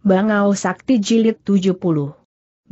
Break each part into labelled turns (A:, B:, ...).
A: Bangau Sakti Jilid 70.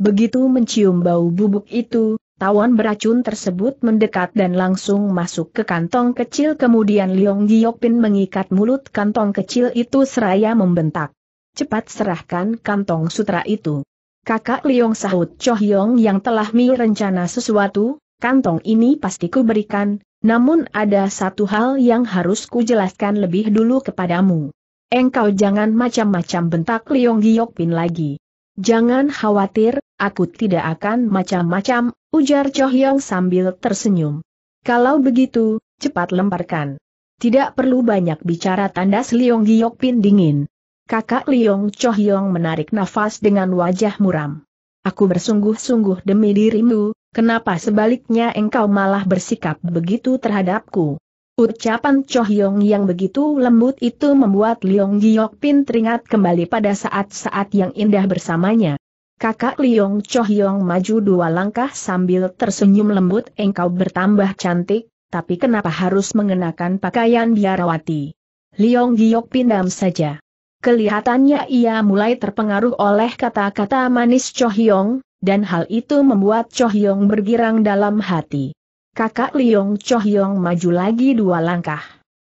A: Begitu mencium bau bubuk itu, tawon beracun tersebut mendekat dan langsung masuk ke kantong kecil kemudian Leong Giokpin mengikat mulut kantong kecil itu seraya membentak. Cepat serahkan kantong sutra itu. Kakak Leong sahut Chohyong yang telah mi rencana sesuatu, kantong ini pasti kuberikan, namun ada satu hal yang harus kujelaskan lebih dulu kepadamu. Engkau jangan macam-macam bentak Liong Pin lagi. Jangan khawatir, aku tidak akan macam-macam, ujar Chohyong sambil tersenyum. Kalau begitu, cepat lemparkan. Tidak perlu banyak bicara tandas Liong Pin dingin. Kakak Liong Chohyong menarik nafas dengan wajah muram. Aku bersungguh-sungguh demi dirimu, kenapa sebaliknya engkau malah bersikap begitu terhadapku? Ucapan Cho Hyong yang begitu lembut itu membuat Liong Giok Pin teringat kembali pada saat-saat yang indah bersamanya. Kakak Liong Cho Hyong maju dua langkah sambil tersenyum lembut engkau bertambah cantik, tapi kenapa harus mengenakan pakaian biarawati? Liong Giok pindam saja. Kelihatannya ia mulai terpengaruh oleh kata-kata manis Cho Hyong, dan hal itu membuat Cho Hyong bergirang dalam hati kakak Liong Hyong maju lagi dua langkah.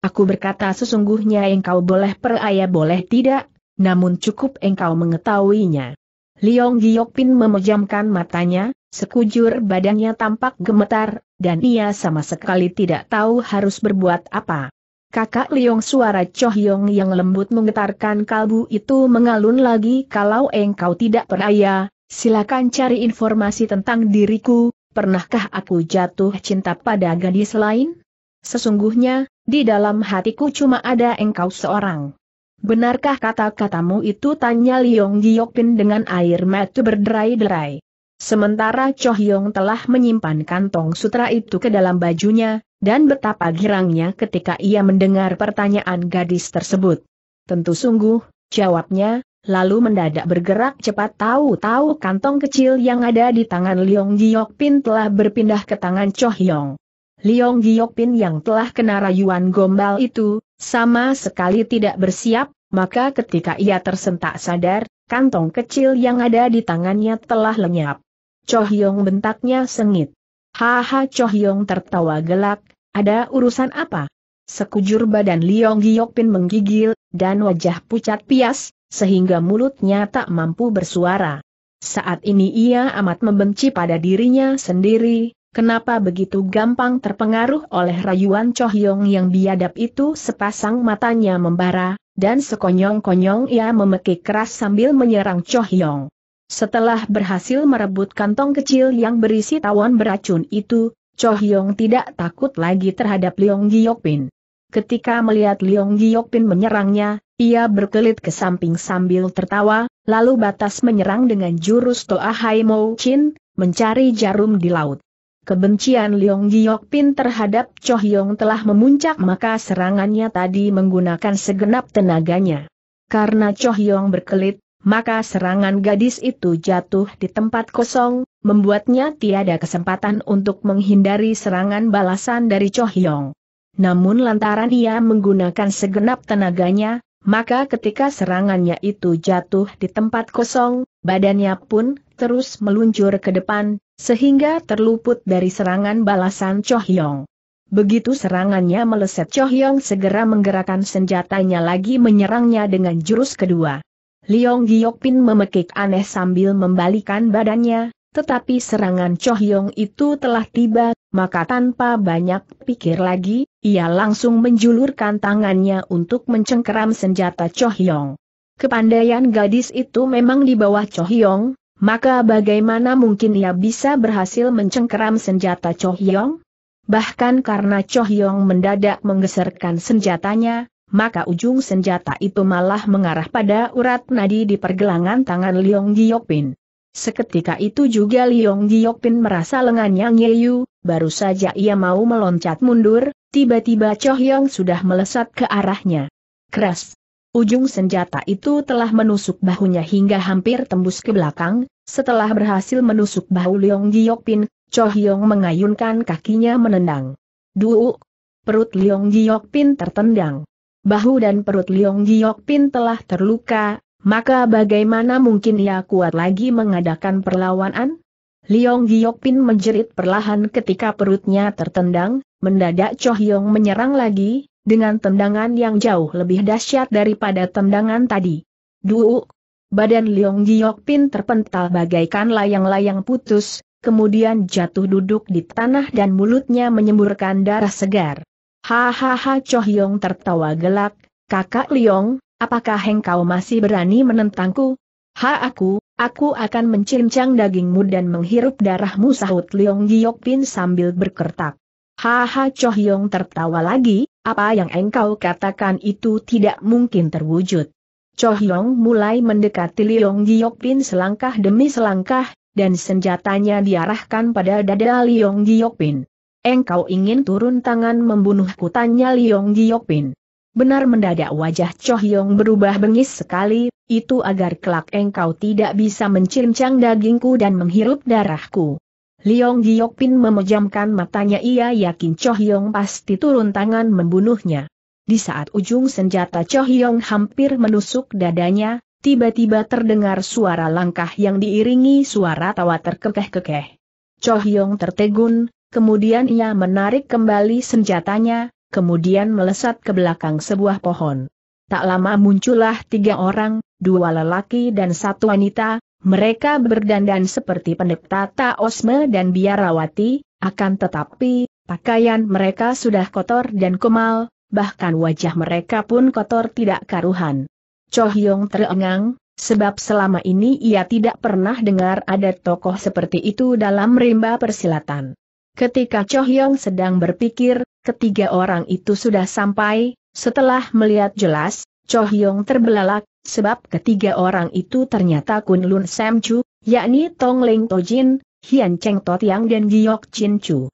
A: Aku berkata sesungguhnya engkau boleh peraya boleh tidak, namun cukup engkau mengetahuinya. Liong Pin memejamkan matanya, sekujur badannya tampak gemetar, dan ia sama sekali tidak tahu harus berbuat apa. Kakak Liong suara Hyong yang lembut menggetarkan kalbu itu mengalun lagi kalau engkau tidak peraya, silakan cari informasi tentang diriku, Pernahkah aku jatuh cinta pada gadis lain? Sesungguhnya, di dalam hatiku cuma ada engkau seorang. Benarkah kata-katamu itu? Tanya Liong Giokpin dengan air mata berderai-derai. Sementara Cho Hyong telah menyimpan kantong sutra itu ke dalam bajunya, dan betapa girangnya ketika ia mendengar pertanyaan gadis tersebut. Tentu sungguh, jawabnya, lalu mendadak bergerak cepat tahu-tahu kantong kecil yang ada di tangan Liong Pin telah berpindah ke tangan Cho Hyong. Liong Pin yang telah kena rayuan gombal itu, sama sekali tidak bersiap, maka ketika ia tersentak sadar, kantong kecil yang ada di tangannya telah lenyap. Cho Hyong bentaknya sengit. Haha Cho Hyong tertawa gelak, ada urusan apa? Sekujur badan Liong Pin menggigil, dan wajah pucat pias, sehingga mulutnya tak mampu bersuara. Saat ini ia amat membenci pada dirinya sendiri, kenapa begitu gampang terpengaruh oleh rayuan Chohyong yang biadab itu sepasang matanya membara, dan sekonyong-konyong ia memekik keras sambil menyerang Chohyong. Setelah berhasil merebut kantong kecil yang berisi tawon beracun itu, Chohyong tidak takut lagi terhadap Leong Giyokpin. Ketika melihat Leong Giyokpin menyerangnya, ia berkelit ke samping sambil tertawa, lalu batas menyerang dengan jurus Toa Hai Mo Chin, mencari jarum di laut. Kebencian Leong Giok Pin terhadap Cho Hyong telah memuncak maka serangannya tadi menggunakan segenap tenaganya. Karena Cho Hyong berkelit, maka serangan gadis itu jatuh di tempat kosong, membuatnya tiada kesempatan untuk menghindari serangan balasan dari Cho Hyong. Namun lantaran ia menggunakan segenap tenaganya, maka ketika serangannya itu jatuh di tempat kosong, badannya pun terus meluncur ke depan, sehingga terluput dari serangan balasan Cho Hyong. Begitu serangannya meleset Cho Hyong segera menggerakkan senjatanya lagi menyerangnya dengan jurus kedua. Liong Giokpin memekik aneh sambil membalikan badannya, tetapi serangan Cho Hyong itu telah tiba, maka tanpa banyak pikir lagi, ia langsung menjulurkan tangannya untuk mencengkeram senjata Chohyong. Kepandaian gadis itu memang di bawah Chohyong, maka bagaimana mungkin ia bisa berhasil mencengkeram senjata Chohyong? Bahkan karena Chohyong mendadak menggeserkan senjatanya, maka ujung senjata itu malah mengarah pada urat nadi di pergelangan tangan Leong Giokpin. Seketika itu juga Leong Giokpin merasa lengannya ngeyu, baru saja ia mau meloncat mundur, tiba-tiba Yong sudah melesat ke arahnya. Keras. Ujung senjata itu telah menusuk bahunya hingga hampir tembus ke belakang, setelah berhasil menusuk bahu Leong Giokpin, Yong mengayunkan kakinya menendang. Duuk! Perut Leong Giokpin tertendang. Bahu dan perut Leong Giokpin telah terluka, maka bagaimana mungkin ia kuat lagi mengadakan perlawanan? Liong Giokpin menjerit perlahan ketika perutnya tertendang, mendadak Cho Hyong menyerang lagi, dengan tendangan yang jauh lebih dahsyat daripada tendangan tadi. Duuk! Badan Liong Giokpin terpental bagaikan layang-layang putus, kemudian jatuh duduk di tanah dan mulutnya menyemburkan darah segar. Hahaha Cho Hyong tertawa gelak, kakak Liong, apakah engkau masih berani menentangku? Ha aku, Aku akan mencincang dagingmu dan menghirup darahmu sahut Leong Pin sambil berkertak. Haha Choh Yong tertawa lagi, apa yang engkau katakan itu tidak mungkin terwujud. Choh Yong mulai mendekati Leong Pin selangkah demi selangkah, dan senjatanya diarahkan pada dada Leong Pin. Engkau ingin turun tangan membunuhku tanya Leong Pin. Benar mendadak wajah Choh Yong berubah bengis sekali, itu agar kelak engkau tidak bisa mencincang dagingku dan menghirup darahku. Liong Giokpin memejamkan matanya ia yakin Choh Yong pasti turun tangan membunuhnya. Di saat ujung senjata Choh Yong hampir menusuk dadanya, tiba-tiba terdengar suara langkah yang diiringi suara tawa terkekeh-kekeh. Choh Yong tertegun, kemudian ia menarik kembali senjatanya, kemudian melesat ke belakang sebuah pohon. Tak lama muncullah tiga orang, dua lelaki dan satu wanita, mereka berdandan seperti pendeta Taosme dan biarawati, akan tetapi, pakaian mereka sudah kotor dan kumal, bahkan wajah mereka pun kotor tidak karuhan. Cho Hyong terengang, sebab selama ini ia tidak pernah dengar ada tokoh seperti itu dalam rimba persilatan. Ketika Cho Hyong sedang berpikir, Ketiga orang itu sudah sampai, setelah melihat jelas, Cho Hyong terbelalak, sebab ketiga orang itu ternyata Kun Lun Sam Chu, yakni Tong Leng Jin, Hian Cheng Totiang dan Giok Chin Chu.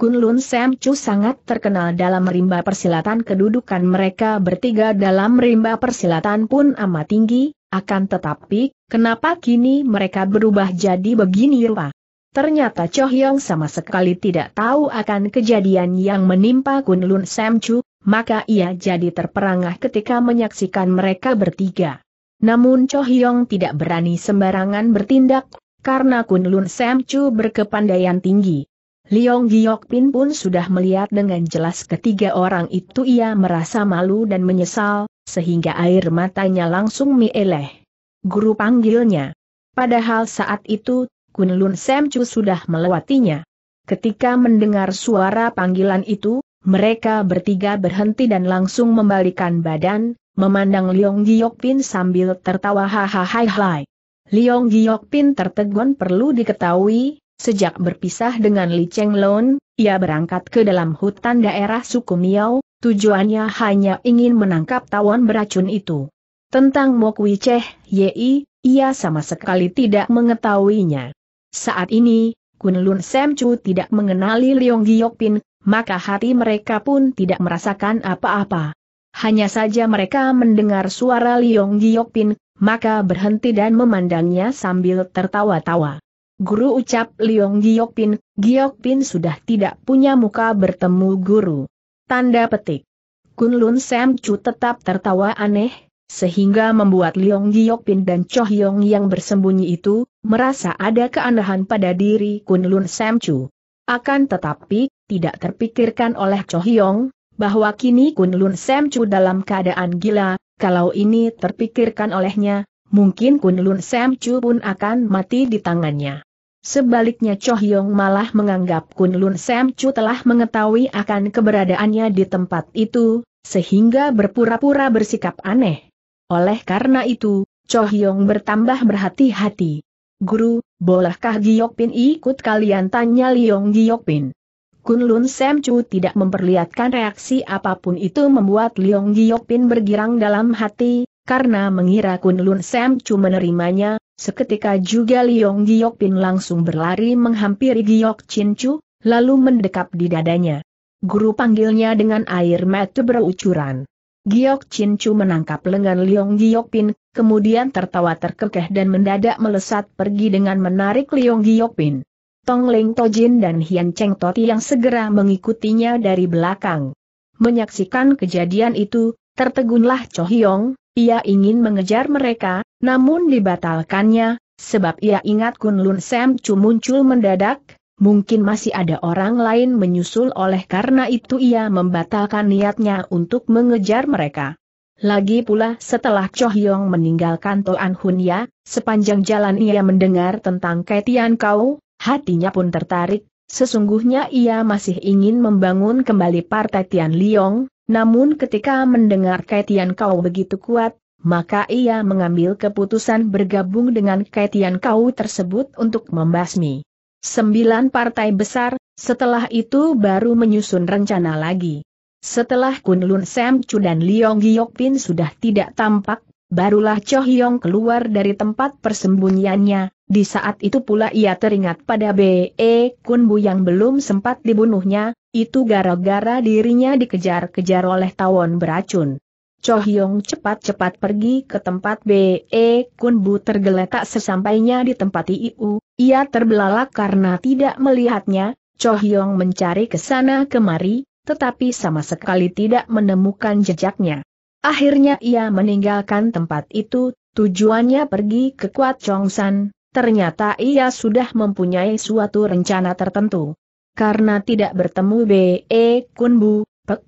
A: Kun Lun Sam Chu sangat terkenal dalam rimba persilatan kedudukan mereka bertiga dalam rimba persilatan pun amat tinggi, akan tetapi, kenapa kini mereka berubah jadi begini rupa? Ternyata Cho Hyong sama sekali tidak tahu akan kejadian yang menimpa Kun Lun Sam Chu, maka ia jadi terperangah ketika menyaksikan mereka bertiga. Namun Cho Hyong tidak berani sembarangan bertindak, karena Kun Lun Sam Chu berkepandaian tinggi. Leong Giok Pin pun sudah melihat dengan jelas ketiga orang itu ia merasa malu dan menyesal, sehingga air matanya langsung mieleh. Guru panggilnya. Padahal saat itu, Kun Lun sudah melewatinya. Ketika mendengar suara panggilan itu, mereka bertiga berhenti dan langsung membalikan badan, memandang Leong Giok Pin sambil tertawa hahaha. Leong Giok Pin tertegun perlu diketahui, Sejak berpisah dengan Li Cheng Lun, ia berangkat ke dalam hutan daerah suku Miao, tujuannya hanya ingin menangkap tawon beracun itu. Tentang Mok Cheh, Yei, ia sama sekali tidak mengetahuinya. Saat ini, Kunlun Semcu tidak mengenali Leong Giokpin, maka hati mereka pun tidak merasakan apa-apa. Hanya saja mereka mendengar suara Leong Giokpin, maka berhenti dan memandangnya sambil tertawa-tawa. Guru ucap Leong Giokpin, Giokpin sudah tidak punya muka bertemu guru. Tanda petik. Kunlun Semcu tetap tertawa aneh, sehingga membuat Liong Pin dan Cho Hyong yang bersembunyi itu, merasa ada keanehan pada diri Kun Lun Sam Chu. Akan tetapi, tidak terpikirkan oleh Cho Hyong, bahwa kini Kun Lun Sam Chu dalam keadaan gila, kalau ini terpikirkan olehnya, mungkin Kun Lun Sam Chu pun akan mati di tangannya. Sebaliknya Cho Hyong malah menganggap Kun Lun Sam Chu telah mengetahui akan keberadaannya di tempat itu, sehingga berpura-pura bersikap aneh. Oleh karena itu, Cho Hyong bertambah berhati-hati. Guru, bolehkah Giyokpin ikut kalian tanya Liong Giyokpin? Kunlun Sam Chu tidak memperlihatkan reaksi apapun itu membuat Liong Giyokpin bergirang dalam hati, karena mengira Kunlun Sam Chu menerimanya, seketika juga Liong Giyokpin langsung berlari menghampiri Giok Chinchu, lalu mendekap di dadanya. Guru panggilnya dengan air mata berucuran. Giok Chin Chu menangkap lengan Liong Giok Pin, kemudian tertawa terkekeh dan mendadak melesat pergi dengan menarik Liong Giok Pin. Tong Ling Tojin dan Hian Cheng Toti yang segera mengikutinya dari belakang. Menyaksikan kejadian itu, tertegunlah Cho Hyong, ia ingin mengejar mereka, namun dibatalkannya, sebab ia ingat Kun Lun Sam Chu muncul mendadak, Mungkin masih ada orang lain menyusul oleh karena itu ia membatalkan niatnya untuk mengejar mereka. Lagi pula setelah Cho Hyong meninggalkan Toan Hunya, sepanjang jalan ia mendengar tentang Ketian Kau, hatinya pun tertarik, sesungguhnya ia masih ingin membangun kembali partai Tian Liong, namun ketika mendengar Ketian Kau begitu kuat, maka ia mengambil keputusan bergabung dengan Ketian Kau tersebut untuk membasmi Sembilan partai besar, setelah itu baru menyusun rencana lagi. Setelah Kunlun Sam Chu dan Liong Pin sudah tidak tampak, barulah Cho Hyong keluar dari tempat persembunyiannya, di saat itu pula ia teringat pada B.E. Kun Bu yang belum sempat dibunuhnya, itu gara-gara dirinya dikejar-kejar oleh tawon beracun. Cho Hyong cepat-cepat pergi ke tempat B.E. Kun Bu tergeletak sesampainya di tempat I.U. Ia terbelalak karena tidak melihatnya, Cho Hyong mencari ke sana kemari, tetapi sama sekali tidak menemukan jejaknya. Akhirnya ia meninggalkan tempat itu, tujuannya pergi ke Kuat San. ternyata ia sudah mempunyai suatu rencana tertentu. Karena tidak bertemu B.E. Kun Bu,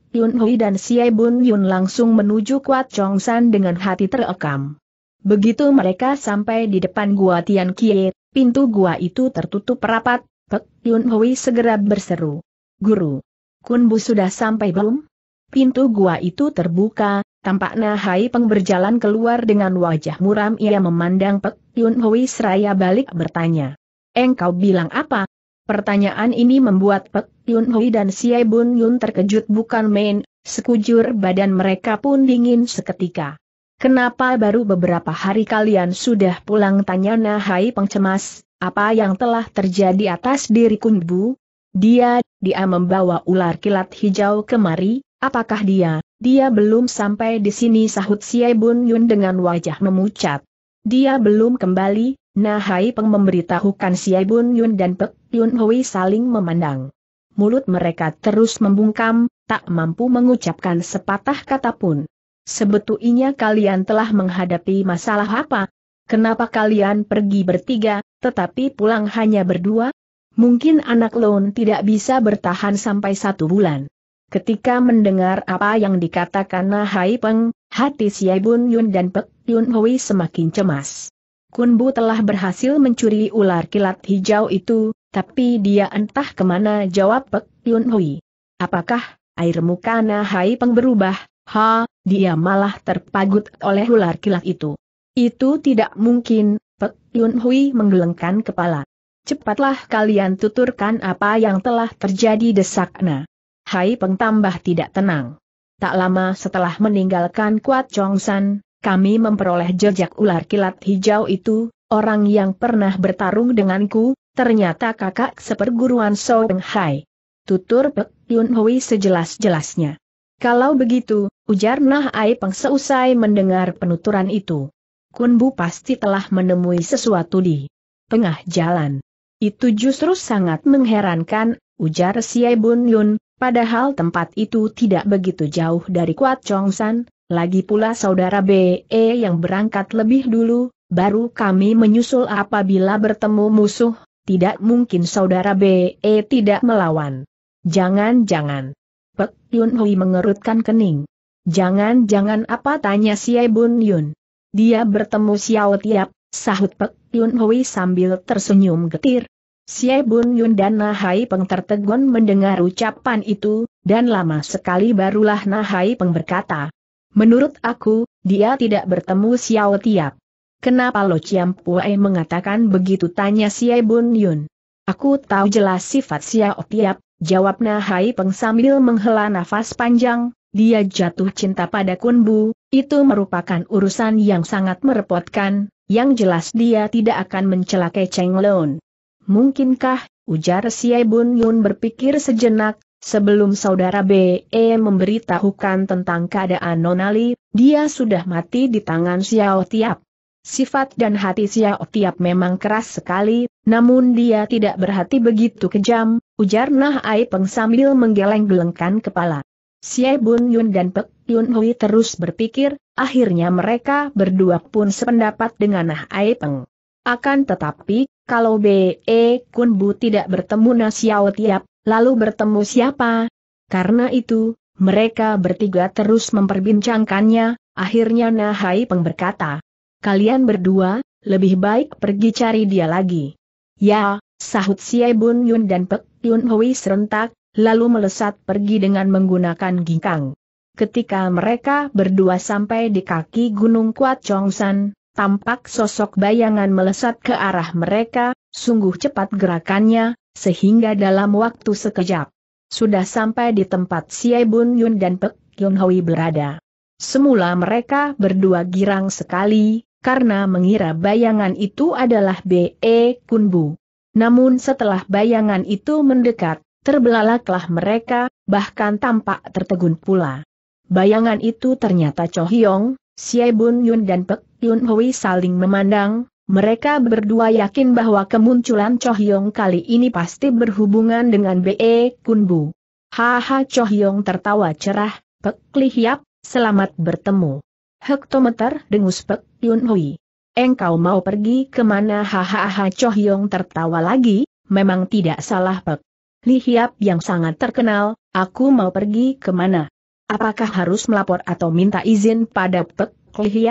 A: Yun Hui dan Xie Bun Yun langsung menuju Kuat Chong San dengan hati terekam. Begitu mereka sampai di depan gua Tian Kie, pintu gua itu tertutup rapat, Pek Yun Hui segera berseru. Guru, Kun Bu sudah sampai belum? Pintu gua itu terbuka, tampaknya Hai Peng berjalan keluar dengan wajah muram ia memandang Pek Yun Hui seraya balik bertanya. Engkau bilang apa, Pertanyaan ini membuat Pek Yun Hui dan Xie Bun Yun terkejut bukan main, sekujur badan mereka pun dingin seketika. Kenapa baru beberapa hari kalian sudah pulang tanya Nahai pengcemas, apa yang telah terjadi atas diri Kunbu? Dia, dia membawa ular kilat hijau kemari, apakah dia, dia belum sampai di sini sahut Xie Bun Yun dengan wajah memucat. Dia belum kembali, Nah Hai Peng memberitahukan Siai Bun Yun dan Pek Yun Hui saling memandang. Mulut mereka terus membungkam, tak mampu mengucapkan sepatah kata pun. Sebetulnya kalian telah menghadapi masalah apa? Kenapa kalian pergi bertiga, tetapi pulang hanya berdua? Mungkin anak Lon tidak bisa bertahan sampai satu bulan. Ketika mendengar apa yang dikatakan Nahai Peng, hati Siai Yun dan Pek Yun Hui semakin cemas. Kunbu telah berhasil mencuri ular kilat hijau itu, tapi dia entah kemana jawab Pek Yun Hui. Apakah air muka Nahai Peng berubah? Ha, dia malah terpagut oleh ular kilat itu. Itu tidak mungkin, Pek Yun Hui menggelengkan kepala. Cepatlah kalian tuturkan apa yang telah terjadi desakna. Hai Peng tambah tidak tenang. Tak lama setelah meninggalkan Kuat Chong San, kami memperoleh jejak ular kilat hijau itu, orang yang pernah bertarung denganku, ternyata kakak seperguruan So Hai. Tutur Pek Yun Hui sejelas-jelasnya. Kalau begitu, ujar Nah Ai Peng seusai mendengar penuturan itu. Kun Bu pasti telah menemui sesuatu di tengah jalan. Itu justru sangat mengherankan, ujar Siai Bun Yun, padahal tempat itu tidak begitu jauh dari Kuat Chong San, lagi pula saudara BE yang berangkat lebih dulu, baru kami menyusul apabila bertemu musuh, tidak mungkin saudara BE tidak melawan. Jangan-jangan. Pek Yun Hui mengerutkan kening. Jangan-jangan apa tanya Si Bun Yun. Dia bertemu Xiao Tiap, sahut Pek Yun Hui sambil tersenyum getir. Si Bun Yun dan Nahai Peng tertegun mendengar ucapan itu, dan lama sekali barulah Nahai Peng berkata, Menurut aku, dia tidak bertemu Xiao Tiap. Kenapa Lo Chiam Pue mengatakan begitu tanya Xie Bun Yun? Aku tahu jelas sifat Xiao Tiap, jawab Nahai Peng sambil menghela nafas panjang, dia jatuh cinta pada Kun Bu, itu merupakan urusan yang sangat merepotkan, yang jelas dia tidak akan mencelakai Cheng Lon. Mungkinkah, ujar Xie Bun Yun berpikir sejenak, Sebelum saudara BE memberitahukan tentang keadaan Nonali, dia sudah mati di tangan Xiao Tiap. Sifat dan hati Xiao Tiap memang keras sekali, namun dia tidak berhati begitu kejam, ujar Nah Ai Peng sambil menggeleng-gelengkan kepala. Xie Bun Yun dan Pek Yun Hui terus berpikir, akhirnya mereka berdua pun sependapat dengan Nah Ai Peng. Akan tetapi, kalau B.E. Kun Bu tidak bertemu nah Xiao Tiap, Lalu bertemu siapa? Karena itu, mereka bertiga terus memperbincangkannya, akhirnya Nahai Peng berkata. Kalian berdua, lebih baik pergi cari dia lagi. Ya, sahut Siai Bun Yun dan Pek Yun Hui serentak, lalu melesat pergi dengan menggunakan ginkang. Ketika mereka berdua sampai di kaki Gunung Kuat Chongsan, tampak sosok bayangan melesat ke arah mereka, sungguh cepat gerakannya, sehingga dalam waktu sekejap, sudah sampai di tempat Siai Bun Yun dan Pek Yun Hui berada. Semula mereka berdua girang sekali, karena mengira bayangan itu adalah B.E. Kunbu. Namun setelah bayangan itu mendekat, terbelalaklah mereka, bahkan tampak tertegun pula. Bayangan itu ternyata Cho Hyong, Siai Bun Yun dan Pek Yun Hui saling memandang, mereka berdua yakin bahwa kemunculan Chohyong kali ini pasti berhubungan dengan B.E. Kunbu. Haha Chohyong tertawa cerah, Pek Li selamat bertemu. Hektometer dengus Pek Yun Hui. Engkau mau pergi kemana? Hahaha Chohyong tertawa lagi, memang tidak salah Pek. Li yang sangat terkenal, aku mau pergi kemana? Apakah harus melapor atau minta izin pada Pek Li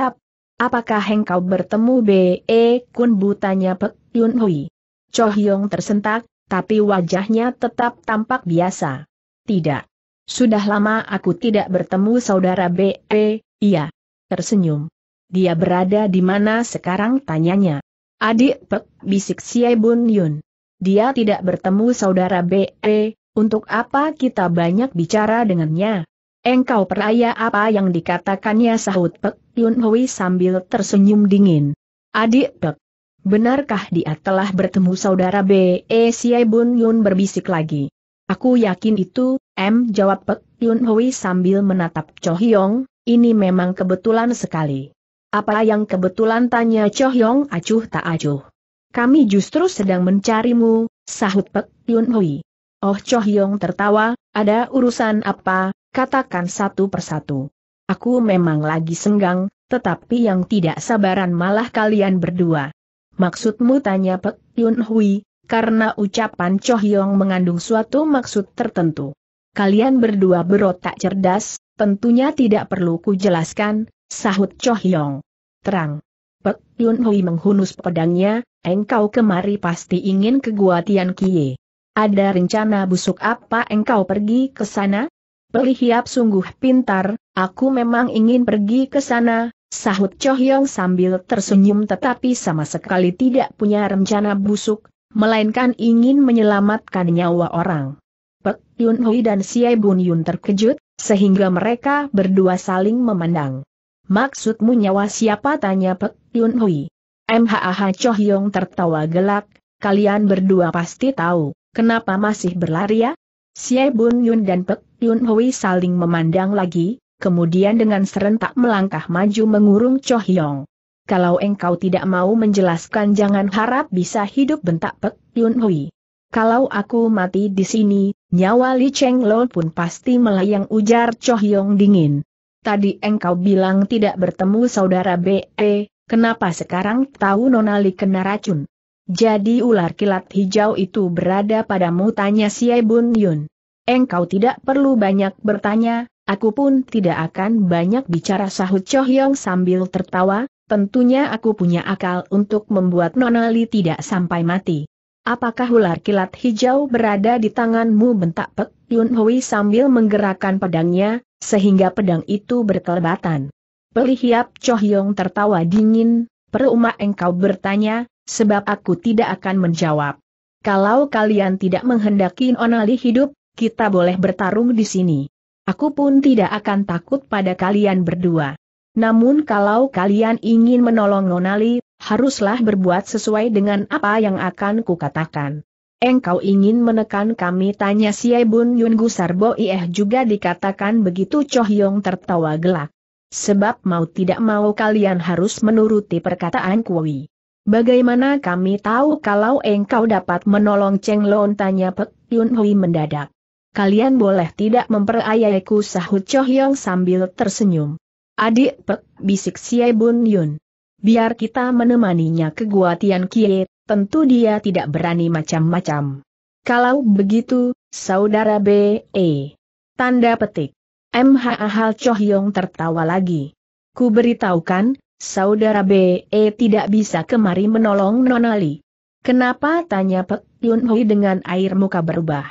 A: Apakah engkau bertemu B.E. Kun butanya Pek Yun Hui? Cho Hyong tersentak, tapi wajahnya tetap tampak biasa. Tidak. Sudah lama aku tidak bertemu saudara B.E., iya. Tersenyum. Dia berada di mana sekarang tanyanya. Adik Pek bisik Siai Bun Yun. Dia tidak bertemu saudara B.E., untuk apa kita banyak bicara dengannya? Engkau peraya apa yang dikatakannya sahut Pek Yun Hui sambil tersenyum dingin. Adik Pek, benarkah dia telah bertemu saudara B.E. E Siai Bun Yun berbisik lagi? Aku yakin itu, M. jawab Pek Yun Hui sambil menatap Cho Hyong, ini memang kebetulan sekali. Apa yang kebetulan tanya Cho Hyong acuh tak acuh. Kami justru sedang mencarimu, sahut Pek Yun Hui. Oh Cho Hyong tertawa, ada urusan apa, katakan satu persatu. Aku memang lagi senggang, tetapi yang tidak sabaran malah kalian berdua. Maksudmu tanya Pek Yun Hui, karena ucapan Cho Hyong mengandung suatu maksud tertentu. Kalian berdua berotak cerdas, tentunya tidak perlu ku jelaskan, sahut Cho Hyong. Terang. Pek Yun Hui menghunus pedangnya, engkau kemari pasti ingin ke Gua Tian Kie. Ada rencana busuk apa engkau pergi ke sana? Pelihiap sungguh pintar, aku memang ingin pergi ke sana, sahut Chohyong sambil tersenyum tetapi sama sekali tidak punya rencana busuk, melainkan ingin menyelamatkan nyawa orang. Pek Yun Hui dan Xie Bun Yun terkejut, sehingga mereka berdua saling memandang. Maksudmu nyawa siapa tanya Pek Yun Hui. MHAH Chohyong tertawa gelak, kalian berdua pasti tahu, kenapa masih berlari ya? Xie Bun Yun dan Pek Yun Hui saling memandang lagi, kemudian dengan serentak melangkah maju mengurung Cho Hyong. Kalau engkau tidak mau menjelaskan jangan harap bisa hidup bentak Pek Yun Hui. Kalau aku mati di sini, nyawa Li Cheng Lo pun pasti melayang ujar Cho Hyong dingin. Tadi engkau bilang tidak bertemu saudara B.E., kenapa sekarang tahu Nona Li kena racun? Jadi ular kilat hijau itu berada padamu tanya Siai Bun Yun. Engkau tidak perlu banyak bertanya, aku pun tidak akan banyak bicara sahut Choh Yong sambil tertawa, tentunya aku punya akal untuk membuat Nonali tidak sampai mati. Apakah ular kilat hijau berada di tanganmu bentak Pek Yun Hui sambil menggerakkan pedangnya, sehingga pedang itu berkelebatan. Pelihiap Choh Yong tertawa dingin, perumah engkau bertanya, sebab aku tidak akan menjawab. Kalau kalian tidak menghendaki Onali hidup, kita boleh bertarung di sini. Aku pun tidak akan takut pada kalian berdua. Namun kalau kalian ingin menolong Onali, haruslah berbuat sesuai dengan apa yang akan kukatakan. Engkau ingin menekan kami tanya si Bun Yun Gusarbo Ieh juga dikatakan begitu Choh Yong tertawa gelak. Sebab mau tidak mau kalian harus menuruti perkataan Kuwi. Bagaimana kami tahu kalau engkau dapat menolong Cheng Lon tanya Pek Yun Hui mendadak. Kalian boleh tidak memperayaiku sahut Choh Yong sambil tersenyum. Adik Pek, bisik Xie Bun Yun. Biar kita menemaninya ke Gua Tian Kie, tentu dia tidak berani macam-macam. Kalau begitu, saudara B.E. Tanda petik. MHA Hal Choh Yong tertawa lagi. Ku beritahukan, Saudara BE tidak bisa kemari menolong Nonali. Kenapa tanya Pek Yun Hui dengan air muka berubah.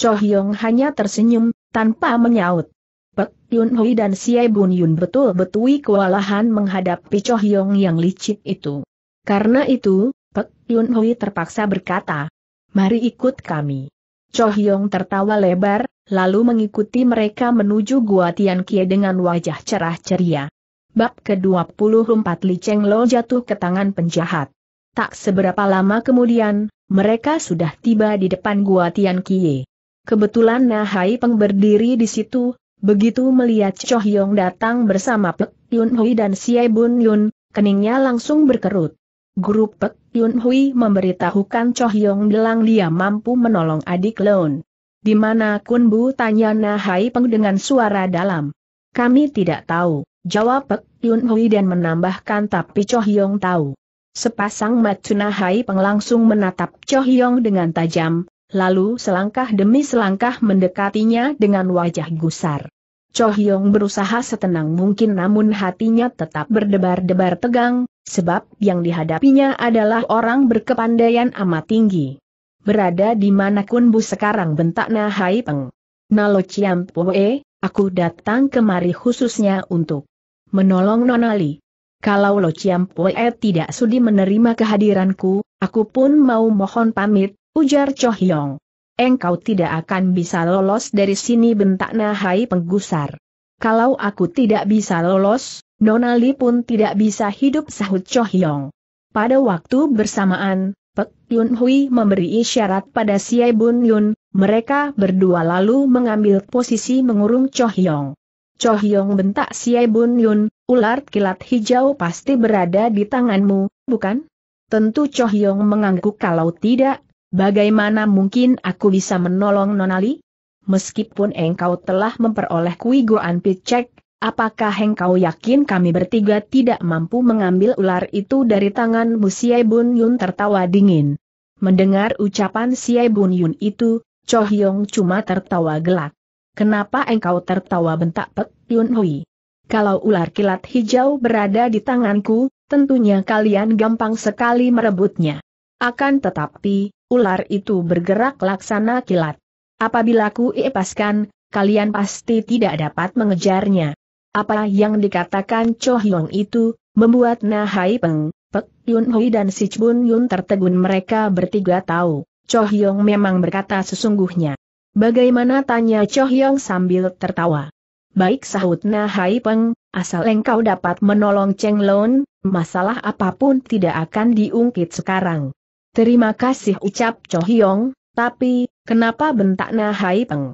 A: Cho Hyong hanya tersenyum, tanpa menyaut. Pek Yun Hui dan Xie Bun Yun betul-betul kewalahan menghadapi Cho Hyong yang licik itu. Karena itu, Pek Yun Hui terpaksa berkata, Mari ikut kami. Cho Hyong tertawa lebar, lalu mengikuti mereka menuju Gua Tian Kie dengan wajah cerah ceria. Bab ke-24 Li Cheng Lo jatuh ke tangan penjahat. Tak seberapa lama kemudian, mereka sudah tiba di depan gua Tian Kie. Kebetulan Nahai Peng berdiri di situ, begitu melihat Choh Yong datang bersama Pek Yun Hui dan Xie Bun Yun, keningnya langsung berkerut. Guru Pek Yun Hui memberitahukan Choh Yong bilang dia mampu menolong adik Leon. Di mana Kun Bu tanya Nahai Peng dengan suara dalam. Kami tidak tahu. Jawab Pek Yun Hui dan menambahkan tapi Cho Hyong tahu. Sepasang Matsuna Hai Peng langsung menatap Cho Hyong dengan tajam, lalu selangkah demi selangkah mendekatinya dengan wajah gusar. Cho Hyong berusaha setenang mungkin namun hatinya tetap berdebar-debar tegang, sebab yang dihadapinya adalah orang berkepandaian amat tinggi. Berada di mana Bu sekarang bentak Nahai Peng. Nalo Chiam Poe, aku datang kemari khususnya untuk menolong Nonali. Kalau Lo Chiam Pue tidak sudi menerima kehadiranku, aku pun mau mohon pamit, ujar Cho Hyong. Engkau tidak akan bisa lolos dari sini bentak Nahai penggusar. Kalau aku tidak bisa lolos, Nonali pun tidak bisa hidup sahut Cho Hyong. Pada waktu bersamaan, Pek Yun Hui memberi isyarat pada Siai Bun Yun, mereka berdua lalu mengambil posisi mengurung Cho Hyong. Cho Hyong bentak Xie Bun Yun, ular kilat hijau pasti berada di tanganmu, bukan? Tentu Cho Hyong mengangguk kalau tidak, bagaimana mungkin aku bisa menolong Nonali? Meskipun engkau telah memperoleh kui goan picek, apakah engkau yakin kami bertiga tidak mampu mengambil ular itu dari tanganmu Xie Bun Yun tertawa dingin. Mendengar ucapan Xie Bun Yun itu, Cho Hyong cuma tertawa gelak. Kenapa engkau tertawa bentak Pek Yun Hui? Kalau ular kilat hijau berada di tanganku, tentunya kalian gampang sekali merebutnya. Akan tetapi, ular itu bergerak laksana kilat. Apabila ku lepaskan, kalian pasti tidak dapat mengejarnya. Apa yang dikatakan Cho Hyong itu, membuat Na Hai Peng, Pek Yun Hui dan Si Yun tertegun mereka bertiga tahu. Cho Hyong memang berkata sesungguhnya. Bagaimana tanya Chohyong sambil tertawa. Baik sahut Nahai Peng, asal engkau dapat menolong Cheng Lon, masalah apapun tidak akan diungkit sekarang. Terima kasih ucap Chohyong, tapi, kenapa bentak Nahai Hai Peng?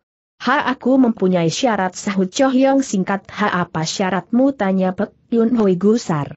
A: Ha aku mempunyai syarat sahut Chohyong singkat Ha apa syaratmu tanya Pek Yun Hoi gusar.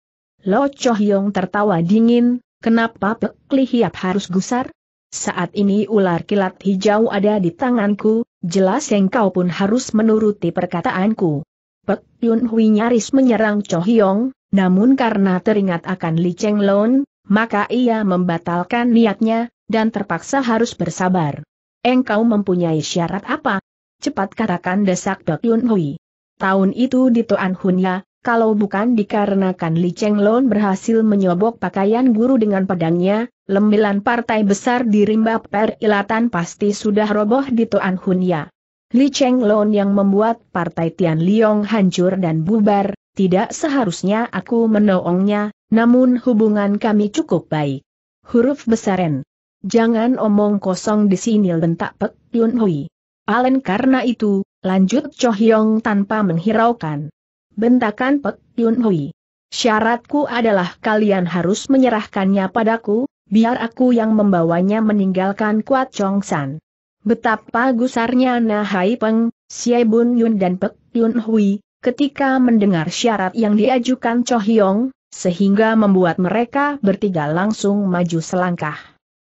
A: Lo Chohyong tertawa dingin, kenapa Pek Li Hiap harus gusar? Saat ini ular kilat hijau ada di tanganku, jelas engkau pun harus menuruti perkataanku. Pek Yun Hui nyaris menyerang Cho Hyong, namun karena teringat akan Li Cheng Lon, maka ia membatalkan niatnya, dan terpaksa harus bersabar. Engkau mempunyai syarat apa? Cepat katakan desak Pek Yun Hui. Tahun itu di Toan Hunya, kalau bukan dikarenakan Li Cheng Lon berhasil menyobok pakaian guru dengan pedangnya, lembilan partai besar di rimba perilatan pasti sudah roboh di Toan Hunya. Li Cheng Lon yang membuat partai Tian Liong hancur dan bubar, tidak seharusnya aku menoongnya, namun hubungan kami cukup baik. Huruf besar N. Jangan omong kosong di sini Bentak Pek Yun Hui. Alen karena itu, lanjut Cho Hyong tanpa menghiraukan. Bentakan Pek Yun Hui. Syaratku adalah kalian harus menyerahkannya padaku, Biar aku yang membawanya meninggalkan Kuat Chong San. Betapa gusarnya nahai Peng, Xie Bun Yun dan Pek Yun Hui, ketika mendengar syarat yang diajukan Cho Hyong, sehingga membuat mereka bertiga langsung maju selangkah.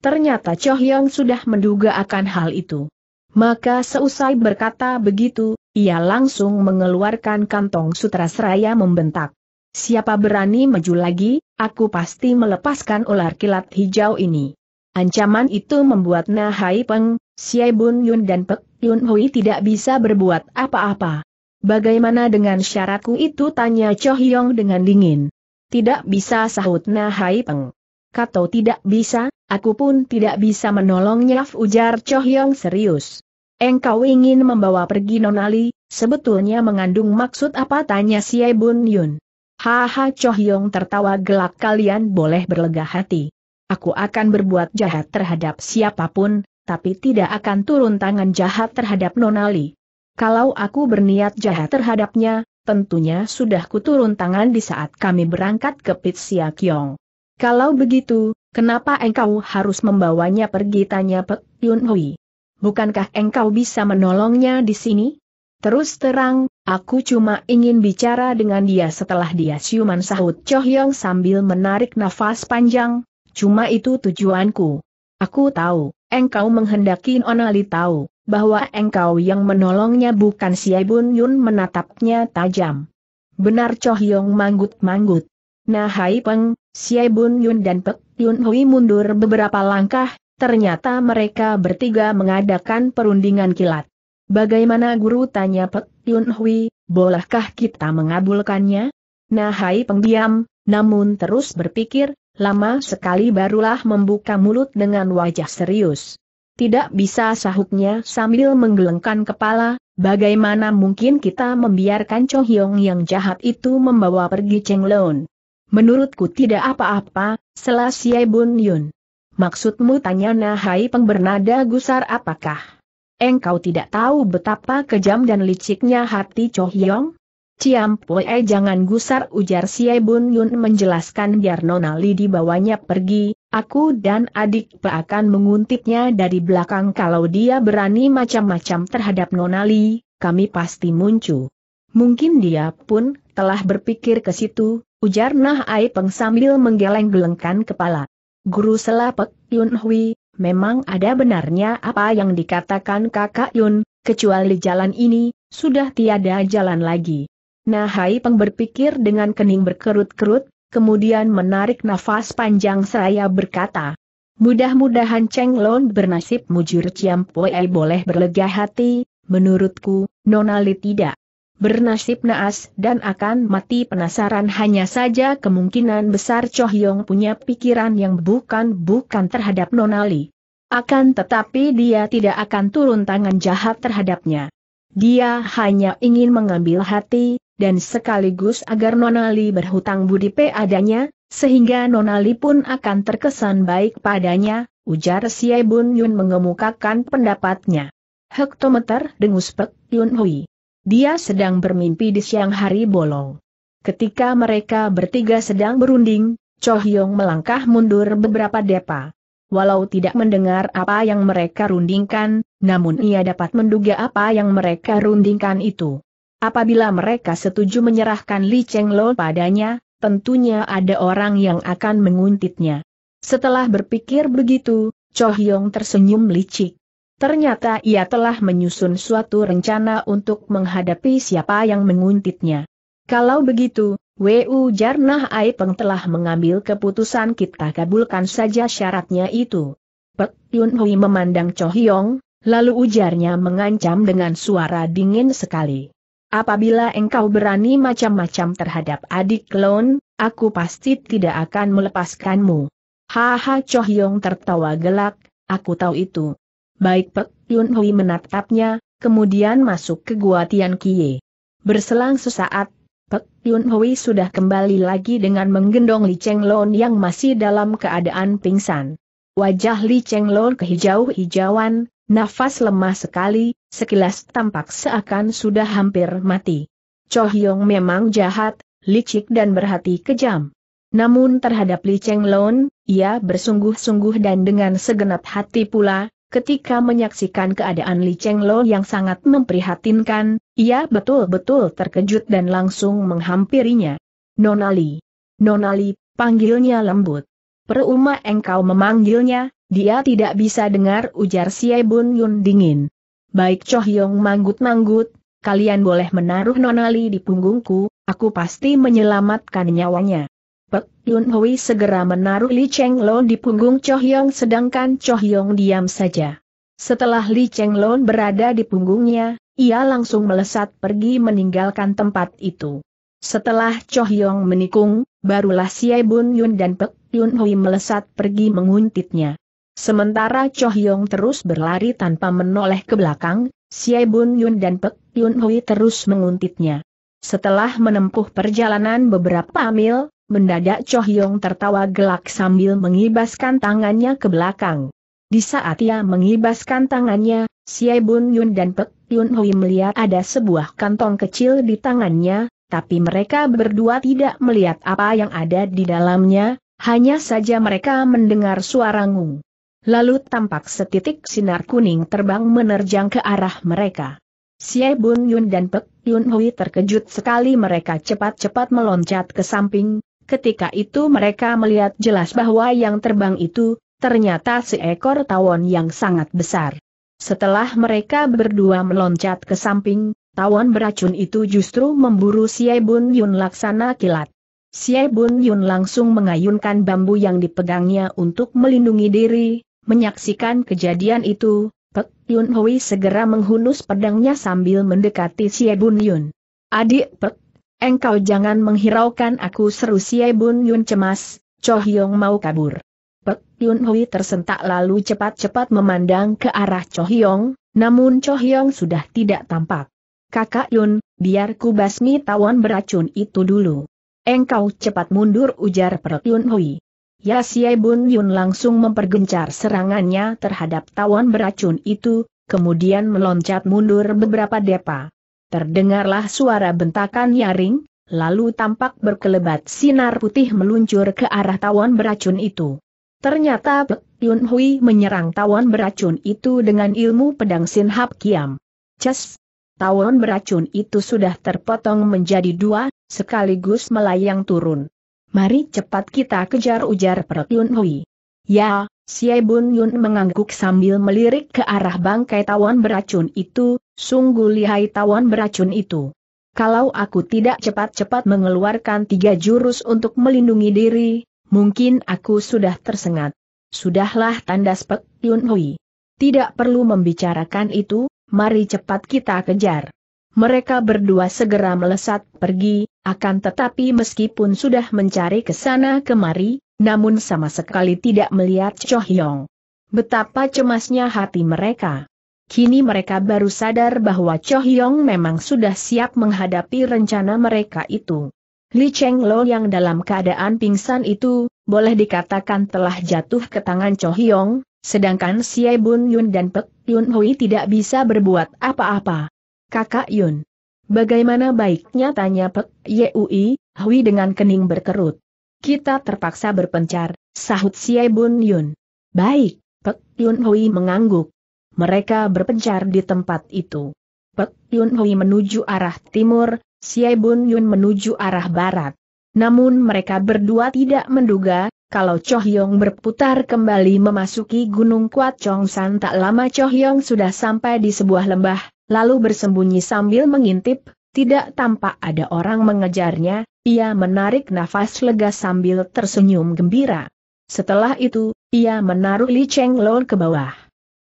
A: Ternyata Cho Hyong sudah menduga akan hal itu. Maka seusai berkata begitu, ia langsung mengeluarkan kantong sutra seraya membentak. Siapa berani maju lagi, aku pasti melepaskan ular kilat hijau ini. Ancaman itu membuat Nahai Hai Peng, Siai Bun Yun dan Pek Yun Hui tidak bisa berbuat apa-apa. Bagaimana dengan syaratku itu tanya Cho Hyong dengan dingin. Tidak bisa sahut Nahai Hai Peng. Katau tidak bisa, aku pun tidak bisa menolongnya ujar Cho Hyong serius. Engkau ingin membawa pergi Nonali, sebetulnya mengandung maksud apa tanya Siai Bun Yun. Haha Yong tertawa gelak kalian boleh berlega hati. Aku akan berbuat jahat terhadap siapapun, tapi tidak akan turun tangan jahat terhadap Nonali. Kalau aku berniat jahat terhadapnya, tentunya sudah kuturun tangan di saat kami berangkat ke Pitsia Kyong. Kalau begitu, kenapa engkau harus membawanya pergi tanya Pek Yun Hui? Bukankah engkau bisa menolongnya di sini? Terus terang, aku cuma ingin bicara dengan dia setelah dia siuman sahut Chohyong sambil menarik nafas panjang, cuma itu tujuanku. Aku tahu, engkau menghendaki Onali tahu, bahwa engkau yang menolongnya bukan si Bun Yun menatapnya tajam. Benar Chohyong manggut-manggut. Nah Hai Peng, si Bun Yun dan Pek Yun Hui mundur beberapa langkah, ternyata mereka bertiga mengadakan perundingan kilat. Bagaimana guru tanya Pek Yun Hui, bolehkah kita mengabulkannya? Nah hai pengdiam, namun terus berpikir, lama sekali barulah membuka mulut dengan wajah serius. Tidak bisa sahutnya sambil menggelengkan kepala, bagaimana mungkin kita membiarkan Cho Hyong yang jahat itu membawa pergi Cheng Lon? Menurutku tidak apa-apa, selasiai Bun Yun. Maksudmu tanya Nahai pengbernada gusar apakah? Engkau tidak tahu betapa kejam dan liciknya hati Cho Hyong? Ciam Poe jangan gusar ujar Xie Bun Yun menjelaskan biar Nona Li dibawanya pergi, aku dan adik Pe akan menguntitnya dari belakang kalau dia berani macam-macam terhadap Nona Li, kami pasti muncul. Mungkin dia pun telah berpikir ke situ, ujar Nah Ai Peng sambil menggeleng-gelengkan kepala. Guru Selapek Yun Hui, memang ada benarnya apa yang dikatakan kakak Yun, kecuali jalan ini, sudah tiada jalan lagi. Nah Hai Peng berpikir dengan kening berkerut-kerut, kemudian menarik nafas panjang seraya berkata, Mudah-mudahan Cheng Lon bernasib mujur Ciam Poe boleh berlega hati, menurutku, nona Li tidak bernasib naas dan akan mati penasaran hanya saja kemungkinan besar Choh Yong punya pikiran yang bukan-bukan terhadap Nonali. Akan tetapi dia tidak akan turun tangan jahat terhadapnya. Dia hanya ingin mengambil hati, dan sekaligus agar Nonali berhutang budi adanya, sehingga Nonali pun akan terkesan baik padanya, ujar Bun Yun mengemukakan pendapatnya. Hektometer dengus Pek Yun Hui. Dia sedang bermimpi di siang hari bolong. Ketika mereka bertiga sedang berunding, Cho Hyong melangkah mundur beberapa depa. Walau tidak mendengar apa yang mereka rundingkan, namun ia dapat menduga apa yang mereka rundingkan itu. Apabila mereka setuju menyerahkan Li Cheng Lo padanya, tentunya ada orang yang akan menguntitnya. Setelah berpikir begitu, Cho Hyong tersenyum licik. Ternyata ia telah menyusun suatu rencana untuk menghadapi siapa yang menguntitnya. Kalau begitu, W.U. Jarnah Aipeng telah mengambil keputusan kita kabulkan saja syaratnya itu. Pek Yun Hui memandang Cho Hyong, lalu ujarnya mengancam dengan suara dingin sekali. Apabila engkau berani macam-macam terhadap adik klon, aku pasti tidak akan melepaskanmu. Haha Cho Hyong tertawa gelak, aku tahu itu. Baik Pek Yun Hui menatapnya, kemudian masuk ke gua Tian Kie. Berselang sesaat, Pek Yun Hui sudah kembali lagi dengan menggendong Li Cheng Lon yang masih dalam keadaan pingsan. Wajah Li Cheng Lon kehijau-hijauan, nafas lemah sekali, sekilas tampak seakan sudah hampir mati. Cho Hyong memang jahat, licik dan berhati kejam. Namun terhadap Li Cheng Lon, ia bersungguh-sungguh dan dengan segenap hati pula, Ketika menyaksikan keadaan Li Cheng Lo yang sangat memprihatinkan, ia betul-betul terkejut dan langsung menghampirinya. Nonali. Nonali, panggilnya lembut. Peruma engkau memanggilnya, dia tidak bisa dengar ujar Xie Bun Yun dingin. Baik Choh Yong manggut-manggut, kalian boleh menaruh Nonali di punggungku, aku pasti menyelamatkan nyawanya. Pek Yun Hui segera menaruh Li Cheng Lon di punggung Cho Hyong sedangkan Cho Hyong diam saja. Setelah Li Cheng Lon berada di punggungnya, ia langsung melesat pergi meninggalkan tempat itu. Setelah Cho Hyong menikung, barulah Siai Bun Yun dan Pek Yun Hui melesat pergi menguntitnya. Sementara Cho Hyong terus berlari tanpa menoleh ke belakang, Siai Bun Yun dan Pek Yun Hui terus menguntitnya. Setelah menempuh perjalanan beberapa mil, mendadak Cho Hyong tertawa gelak sambil mengibaskan tangannya ke belakang. Di saat ia mengibaskan tangannya, Xie Bun Yun dan Pek Yun Hui melihat ada sebuah kantong kecil di tangannya, tapi mereka berdua tidak melihat apa yang ada di dalamnya, hanya saja mereka mendengar suara ngung. Lalu tampak setitik sinar kuning terbang menerjang ke arah mereka. Xie Bun Yun dan Pek Yun Hui terkejut sekali mereka cepat-cepat meloncat ke samping, Ketika itu mereka melihat jelas bahwa yang terbang itu, ternyata seekor tawon yang sangat besar. Setelah mereka berdua meloncat ke samping, tawon beracun itu justru memburu Xie Bun Yun laksana kilat. Xie Bun Yun langsung mengayunkan bambu yang dipegangnya untuk melindungi diri, menyaksikan kejadian itu, Pek Yun Hui segera menghunus pedangnya sambil mendekati Xie Bun Yun. Adik Pek Engkau jangan menghiraukan aku seru Xie Bun Yun cemas, Cho Hyong mau kabur. Pek Yun Hui tersentak lalu cepat-cepat memandang ke arah Cho Hyong, namun Cho Hyong sudah tidak tampak. Kakak Yun, biar ku basmi tawon beracun itu dulu. Engkau cepat mundur ujar Pek Yun Hui. Ya Xie Bun Yun langsung mempergencar serangannya terhadap tawon beracun itu, kemudian meloncat mundur beberapa depa. Terdengarlah suara bentakan nyaring, lalu tampak berkelebat sinar putih meluncur ke arah tawon beracun itu. Ternyata Pek Yun Hui menyerang tawon beracun itu dengan ilmu pedang Sin Hap Kiam. Ces! Tawon beracun itu sudah terpotong menjadi dua, sekaligus melayang turun. Mari cepat kita kejar ujar Pek Yun Hui. Ya, Xie Bun Yun mengangguk sambil melirik ke arah bangkai tawon beracun itu, sungguh lihai tawon beracun itu. Kalau aku tidak cepat-cepat mengeluarkan tiga jurus untuk melindungi diri, mungkin aku sudah tersengat. Sudahlah tandas Pek Yun Hui. Tidak perlu membicarakan itu, mari cepat kita kejar. Mereka berdua segera melesat pergi, akan tetapi meskipun sudah mencari ke sana kemari, namun sama sekali tidak melihat Cho Hyong. Betapa cemasnya hati mereka. Kini mereka baru sadar bahwa Cho Hyong memang sudah siap menghadapi rencana mereka itu. Li Cheng Lo yang dalam keadaan pingsan itu, boleh dikatakan telah jatuh ke tangan Cho Hyong, sedangkan Xie Bun Yun dan Pek Yun Hui tidak bisa berbuat apa-apa. Kakak Yun. Bagaimana baiknya tanya Pek Yui, Hui dengan kening berkerut. Kita terpaksa berpencar, sahut Xie Bun Yun. Baik, Pek Yun Hui mengangguk. Mereka berpencar di tempat itu. Pek Yun Hui menuju arah timur, Xie Bun Yun menuju arah barat. Namun mereka berdua tidak menduga, kalau Yong berputar kembali memasuki Gunung Kuat Chong San tak lama Yong sudah sampai di sebuah lembah, lalu bersembunyi sambil mengintip, tidak tampak ada orang mengejarnya, ia menarik nafas lega sambil tersenyum gembira. Setelah itu, ia menaruh Li Cheng Lon ke bawah.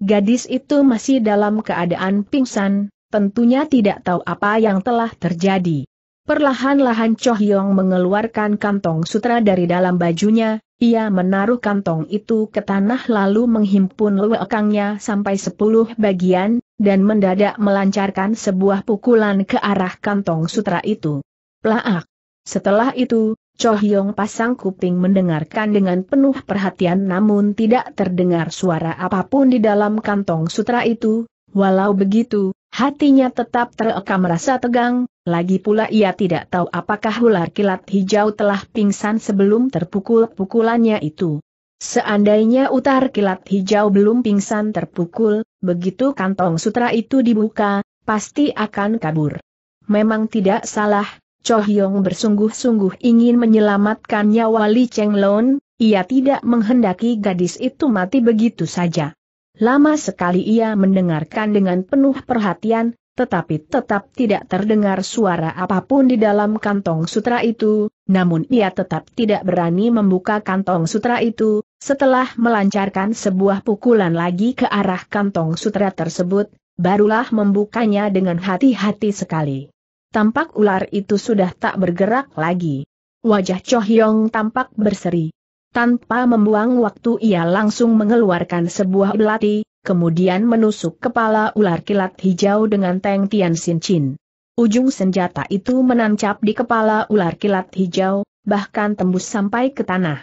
A: Gadis itu masih dalam keadaan pingsan, tentunya tidak tahu apa yang telah terjadi. Perlahan-lahan Cho Hyong mengeluarkan kantong sutra dari dalam bajunya, ia menaruh kantong itu ke tanah lalu menghimpun lewekangnya sampai sepuluh bagian, dan mendadak melancarkan sebuah pukulan ke arah kantong sutra itu. Plaak! Setelah itu, Cho Hyong pasang kuping mendengarkan dengan penuh perhatian namun tidak terdengar suara apapun di dalam kantong sutra itu, walau begitu, hatinya tetap terekam rasa tegang, lagi pula ia tidak tahu apakah ular kilat hijau telah pingsan sebelum terpukul pukulannya itu. Seandainya utar kilat hijau belum pingsan terpukul, begitu kantong sutra itu dibuka, pasti akan kabur. Memang tidak salah, Cho Hyong bersungguh-sungguh ingin menyelamatkan nyawa Li Cheng Lon, ia tidak menghendaki gadis itu mati begitu saja. Lama sekali ia mendengarkan dengan penuh perhatian, tetapi tetap tidak terdengar suara apapun di dalam kantong sutra itu, namun ia tetap tidak berani membuka kantong sutra itu, setelah melancarkan sebuah pukulan lagi ke arah kantong sutra tersebut, barulah membukanya dengan hati-hati sekali. Tampak ular itu sudah tak bergerak lagi. Wajah Cho Hyong tampak berseri. Tanpa membuang waktu ia langsung mengeluarkan sebuah belati, kemudian menusuk kepala ular kilat hijau dengan Teng Tian Sin Chin. Ujung senjata itu menancap di kepala ular kilat hijau, bahkan tembus sampai ke tanah.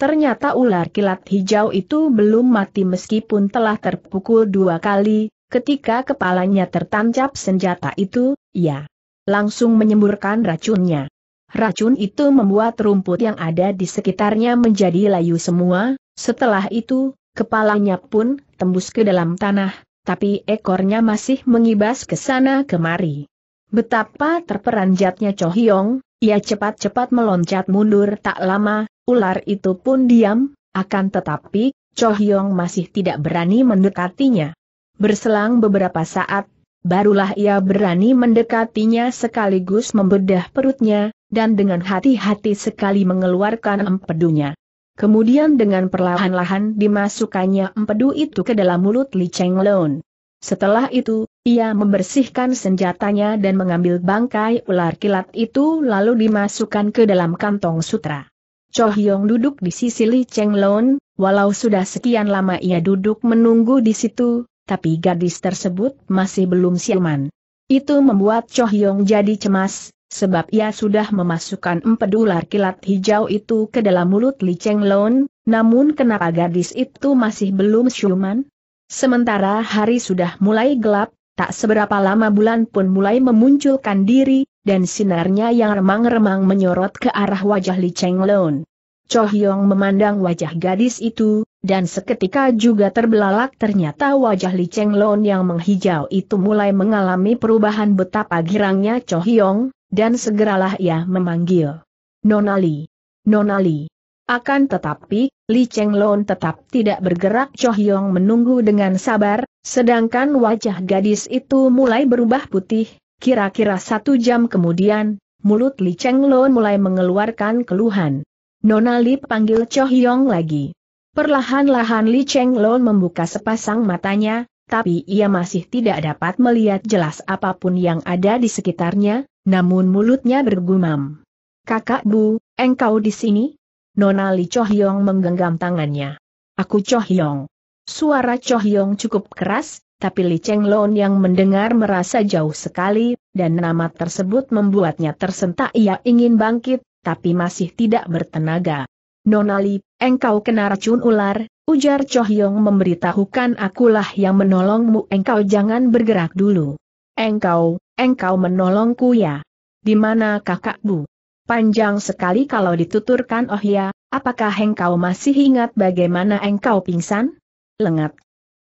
A: Ternyata ular kilat hijau itu belum mati meskipun telah terpukul dua kali, ketika kepalanya tertancap senjata itu, ya, langsung menyemburkan racunnya. Racun itu membuat rumput yang ada di sekitarnya menjadi layu semua, setelah itu, Kepalanya pun tembus ke dalam tanah, tapi ekornya masih mengibas ke sana kemari. Betapa terperanjatnya Cho Hyong, ia cepat-cepat meloncat mundur tak lama, ular itu pun diam, akan tetapi, Cho Hyong masih tidak berani mendekatinya. Berselang beberapa saat, barulah ia berani mendekatinya sekaligus membedah perutnya, dan dengan hati-hati sekali mengeluarkan empedunya. Kemudian dengan perlahan-lahan dimasukkannya empedu itu ke dalam mulut Li Cheng Lon. Setelah itu, ia membersihkan senjatanya dan mengambil bangkai ular kilat itu lalu dimasukkan ke dalam kantong sutra. Cho Hyong duduk di sisi Li Cheng Lon, walau sudah sekian lama ia duduk menunggu di situ, tapi gadis tersebut masih belum siuman. Itu membuat Cho Hyong jadi cemas, sebab ia sudah memasukkan empedu ular kilat hijau itu ke dalam mulut Li Cheng Lon, namun kenapa gadis itu masih belum siuman? Sementara hari sudah mulai gelap, tak seberapa lama bulan pun mulai memunculkan diri, dan sinarnya yang remang-remang menyorot ke arah wajah Li Cheng Lon. Cho Hyong memandang wajah gadis itu, dan seketika juga terbelalak ternyata wajah Li Cheng Lon yang menghijau itu mulai mengalami perubahan betapa girangnya Cho Hyong, dan segeralah ia memanggil. Nonali! Nonali! Akan tetapi, Li Cheng Lon tetap tidak bergerak Cho Hyong menunggu dengan sabar, sedangkan wajah gadis itu mulai berubah putih, kira-kira satu jam kemudian, mulut Li Cheng Lon mulai mengeluarkan keluhan. Nonali panggil Cho Hyong lagi. Perlahan-lahan Li Cheng Lon membuka sepasang matanya, tapi ia masih tidak dapat melihat jelas apapun yang ada di sekitarnya, namun mulutnya bergumam. Kakak Bu, engkau di sini? Nona Li Chohyong menggenggam tangannya. Aku Chohyong. Suara Chohyong cukup keras, tapi Li Cheng Lon yang mendengar merasa jauh sekali, dan nama tersebut membuatnya tersentak ia ingin bangkit, tapi masih tidak bertenaga. Nona Nonali, engkau kena racun ular, ujar Chohyong memberitahukan akulah yang menolongmu engkau jangan bergerak dulu. Engkau, Engkau menolongku ya. Di mana kakak bu? Panjang sekali kalau dituturkan oh ya, apakah engkau masih ingat bagaimana engkau pingsan? Lengat.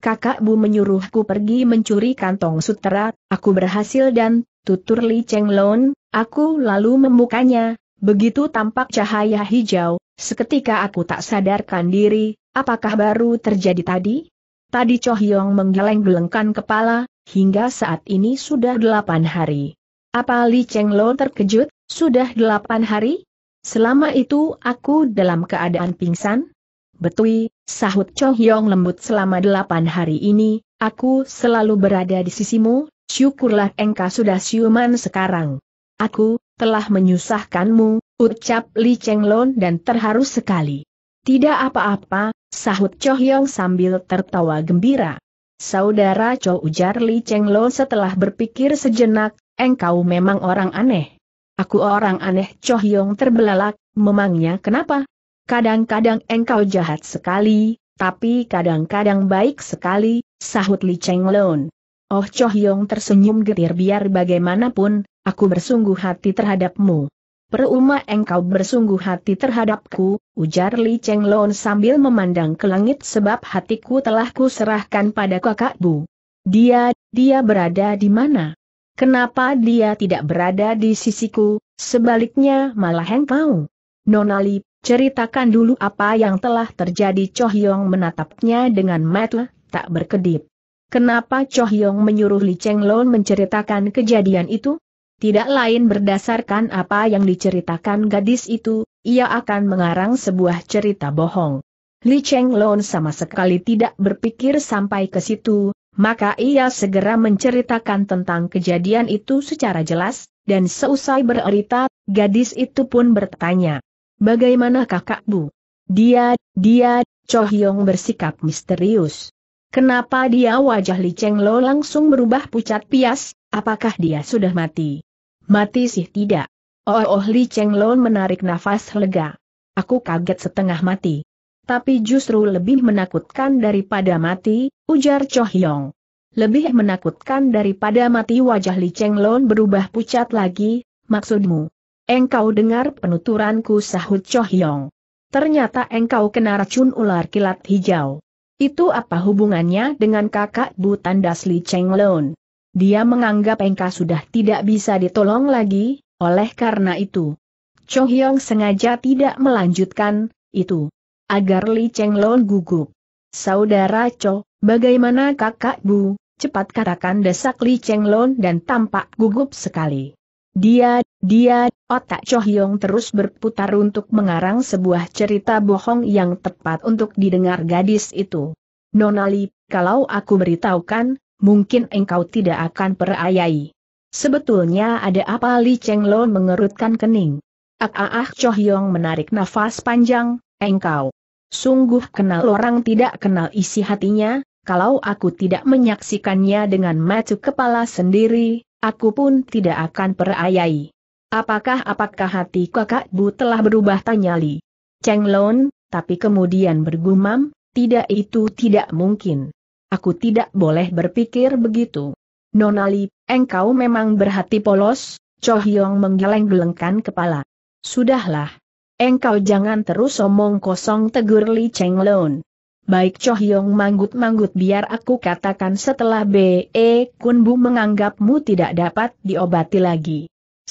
A: Kakak Bu menyuruhku pergi mencuri kantong sutera, aku berhasil dan, tutur Li Cheng Lon, aku lalu membukanya, begitu tampak cahaya hijau, seketika aku tak sadarkan diri, apakah baru terjadi tadi? Tadi Cho Hyong menggeleng-gelengkan kepala, hingga saat ini sudah delapan hari. Apa Li Cheng Lo terkejut, sudah delapan hari? Selama itu aku dalam keadaan pingsan? Betui, sahut Chong Yong lembut selama delapan hari ini, aku selalu berada di sisimu, syukurlah engkau sudah siuman sekarang. Aku, telah menyusahkanmu, ucap Li Cheng Lo dan terharu sekali. Tidak apa-apa, sahut Chong Yong sambil tertawa gembira. Saudara Chou ujar Li Cheng Lo setelah berpikir sejenak, engkau memang orang aneh. Aku orang aneh Chou Yong terbelalak, memangnya kenapa? Kadang-kadang engkau jahat sekali, tapi kadang-kadang baik sekali, sahut Li Cheng Lon. Oh Chou Yong tersenyum getir biar bagaimanapun, aku bersungguh hati terhadapmu. Peruma engkau bersungguh hati terhadapku, ujar Li Cheng Lon sambil memandang ke langit sebab hatiku telah kuserahkan pada kakakku. Dia, dia berada di mana? Kenapa dia tidak berada di sisiku, sebaliknya malah engkau? Nona Li, ceritakan dulu apa yang telah terjadi Choh Yong menatapnya dengan mata tak berkedip. Kenapa Choh Yong menyuruh Li Cheng Lon menceritakan kejadian itu? tidak lain berdasarkan apa yang diceritakan gadis itu, ia akan mengarang sebuah cerita bohong. Li Cheng Lon sama sekali tidak berpikir sampai ke situ, maka ia segera menceritakan tentang kejadian itu secara jelas, dan seusai bercerita, gadis itu pun bertanya, Bagaimana kakak bu? Dia, dia, Cho Hyong bersikap misterius. Kenapa dia wajah Li Cheng Lo langsung berubah pucat pias, apakah dia sudah mati? Mati sih tidak. Oh, oh Li Cheng Lon menarik nafas lega. Aku kaget setengah mati. Tapi justru lebih menakutkan daripada mati, ujar Cho Hyong. Lebih menakutkan daripada mati wajah Li Cheng Lon berubah pucat lagi, maksudmu. Engkau dengar penuturanku sahut Cho Hyong. Ternyata engkau kena racun ular kilat hijau. Itu apa hubungannya dengan kakak Bu Tandas Li Cheng Lon? Dia menganggap Engka sudah tidak bisa ditolong lagi, oleh karena itu. Cho Hyong sengaja tidak melanjutkan, itu. Agar Li Cheng Lon gugup. Saudara Cho, bagaimana kakak Bu, cepat katakan desak Li Cheng Lon dan tampak gugup sekali. Dia, dia, otak Cho Hyong terus berputar untuk mengarang sebuah cerita bohong yang tepat untuk didengar gadis itu. Nonali, kalau aku beritahukan, mungkin engkau tidak akan perayai. Sebetulnya ada apa Li Cheng Lo mengerutkan kening. Ah ah ah Choh Yong menarik nafas panjang, engkau. Sungguh kenal orang tidak kenal isi hatinya, kalau aku tidak menyaksikannya dengan mata kepala sendiri, aku pun tidak akan perayai. Apakah-apakah hati kakak Bu telah berubah tanya Li Cheng Lo, tapi kemudian bergumam, tidak itu tidak mungkin. Aku tidak boleh berpikir begitu. Nonali, engkau memang berhati polos, Cho Hyong menggeleng-gelengkan kepala. Sudahlah. Engkau jangan terus omong kosong tegur Li Cheng Lon. Baik Cho Hyong manggut-manggut biar aku katakan setelah B.E. E Kun Bu menganggapmu tidak dapat diobati lagi.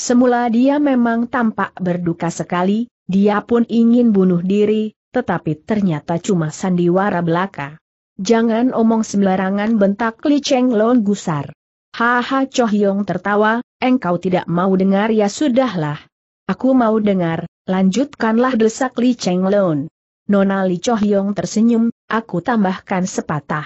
A: Semula dia memang tampak berduka sekali, dia pun ingin bunuh diri, tetapi ternyata cuma sandiwara belaka. Jangan omong sembarangan bentak Li Cheng Lon gusar. Haha Choh Yong tertawa, engkau tidak mau dengar ya sudahlah. Aku mau dengar, lanjutkanlah desak Li Cheng Lon. Nona Li Choh Yong tersenyum, aku tambahkan sepatah.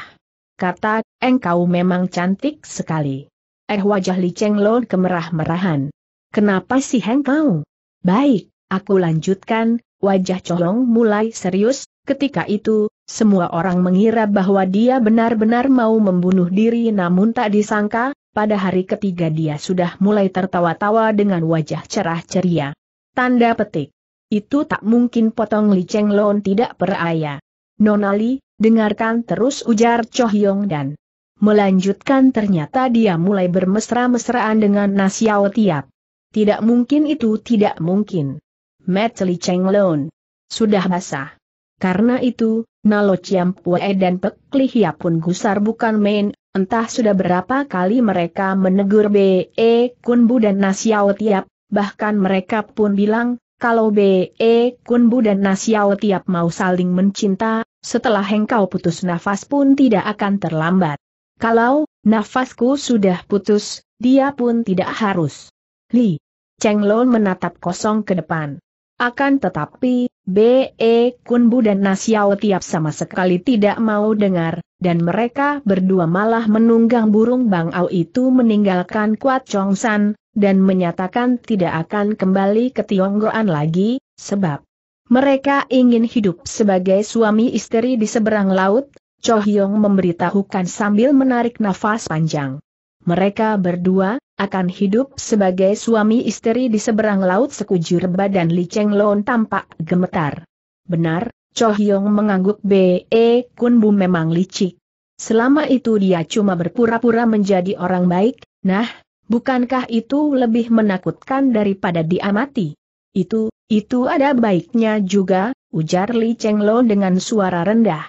A: Kata, engkau memang cantik sekali. Eh wajah Li Cheng Lon kemerah-merahan. Kenapa sih engkau? Baik, aku lanjutkan, wajah colong mulai serius, Ketika itu, semua orang mengira bahwa dia benar-benar mau membunuh diri namun tak disangka, pada hari ketiga dia sudah mulai tertawa-tawa dengan wajah cerah ceria. Tanda petik. Itu tak mungkin potong Li Cheng Lon tidak peraya. Nonali, dengarkan terus ujar Cho Hyong dan melanjutkan ternyata dia mulai bermesra-mesraan dengan Nasiao Tiap. Tidak mungkin itu tidak mungkin. Matt Li Cheng Lon. Sudah basah. Karena itu, Nalo Pue dan Pek Lihia pun gusar bukan main, entah sudah berapa kali mereka menegur B.E. E Kunbu dan Nasiao Tiap, bahkan mereka pun bilang, kalau B.E. E Kunbu dan Nasiao Tiap mau saling mencinta, setelah engkau putus nafas pun tidak akan terlambat. Kalau, nafasku sudah putus, dia pun tidak harus. Li. Cheng Lo menatap kosong ke depan. Akan tetapi, B.E. Kunbu dan Nasiao tiap sama sekali tidak mau dengar, dan mereka berdua malah menunggang burung Bangau itu meninggalkan Kuat Chong San, dan menyatakan tidak akan kembali ke Tionggoan lagi, sebab mereka ingin hidup sebagai suami istri di seberang laut, Cho Hyong memberitahukan sambil menarik nafas panjang mereka berdua, akan hidup sebagai suami istri di seberang laut sekujur badan Li Cheng Lon tampak gemetar. Benar, Cho Hyong mengangguk B.E. Kun Bu memang licik. Selama itu dia cuma berpura-pura menjadi orang baik, nah, bukankah itu lebih menakutkan daripada diamati? Itu, itu ada baiknya juga, ujar Li Cheng Lon dengan suara rendah.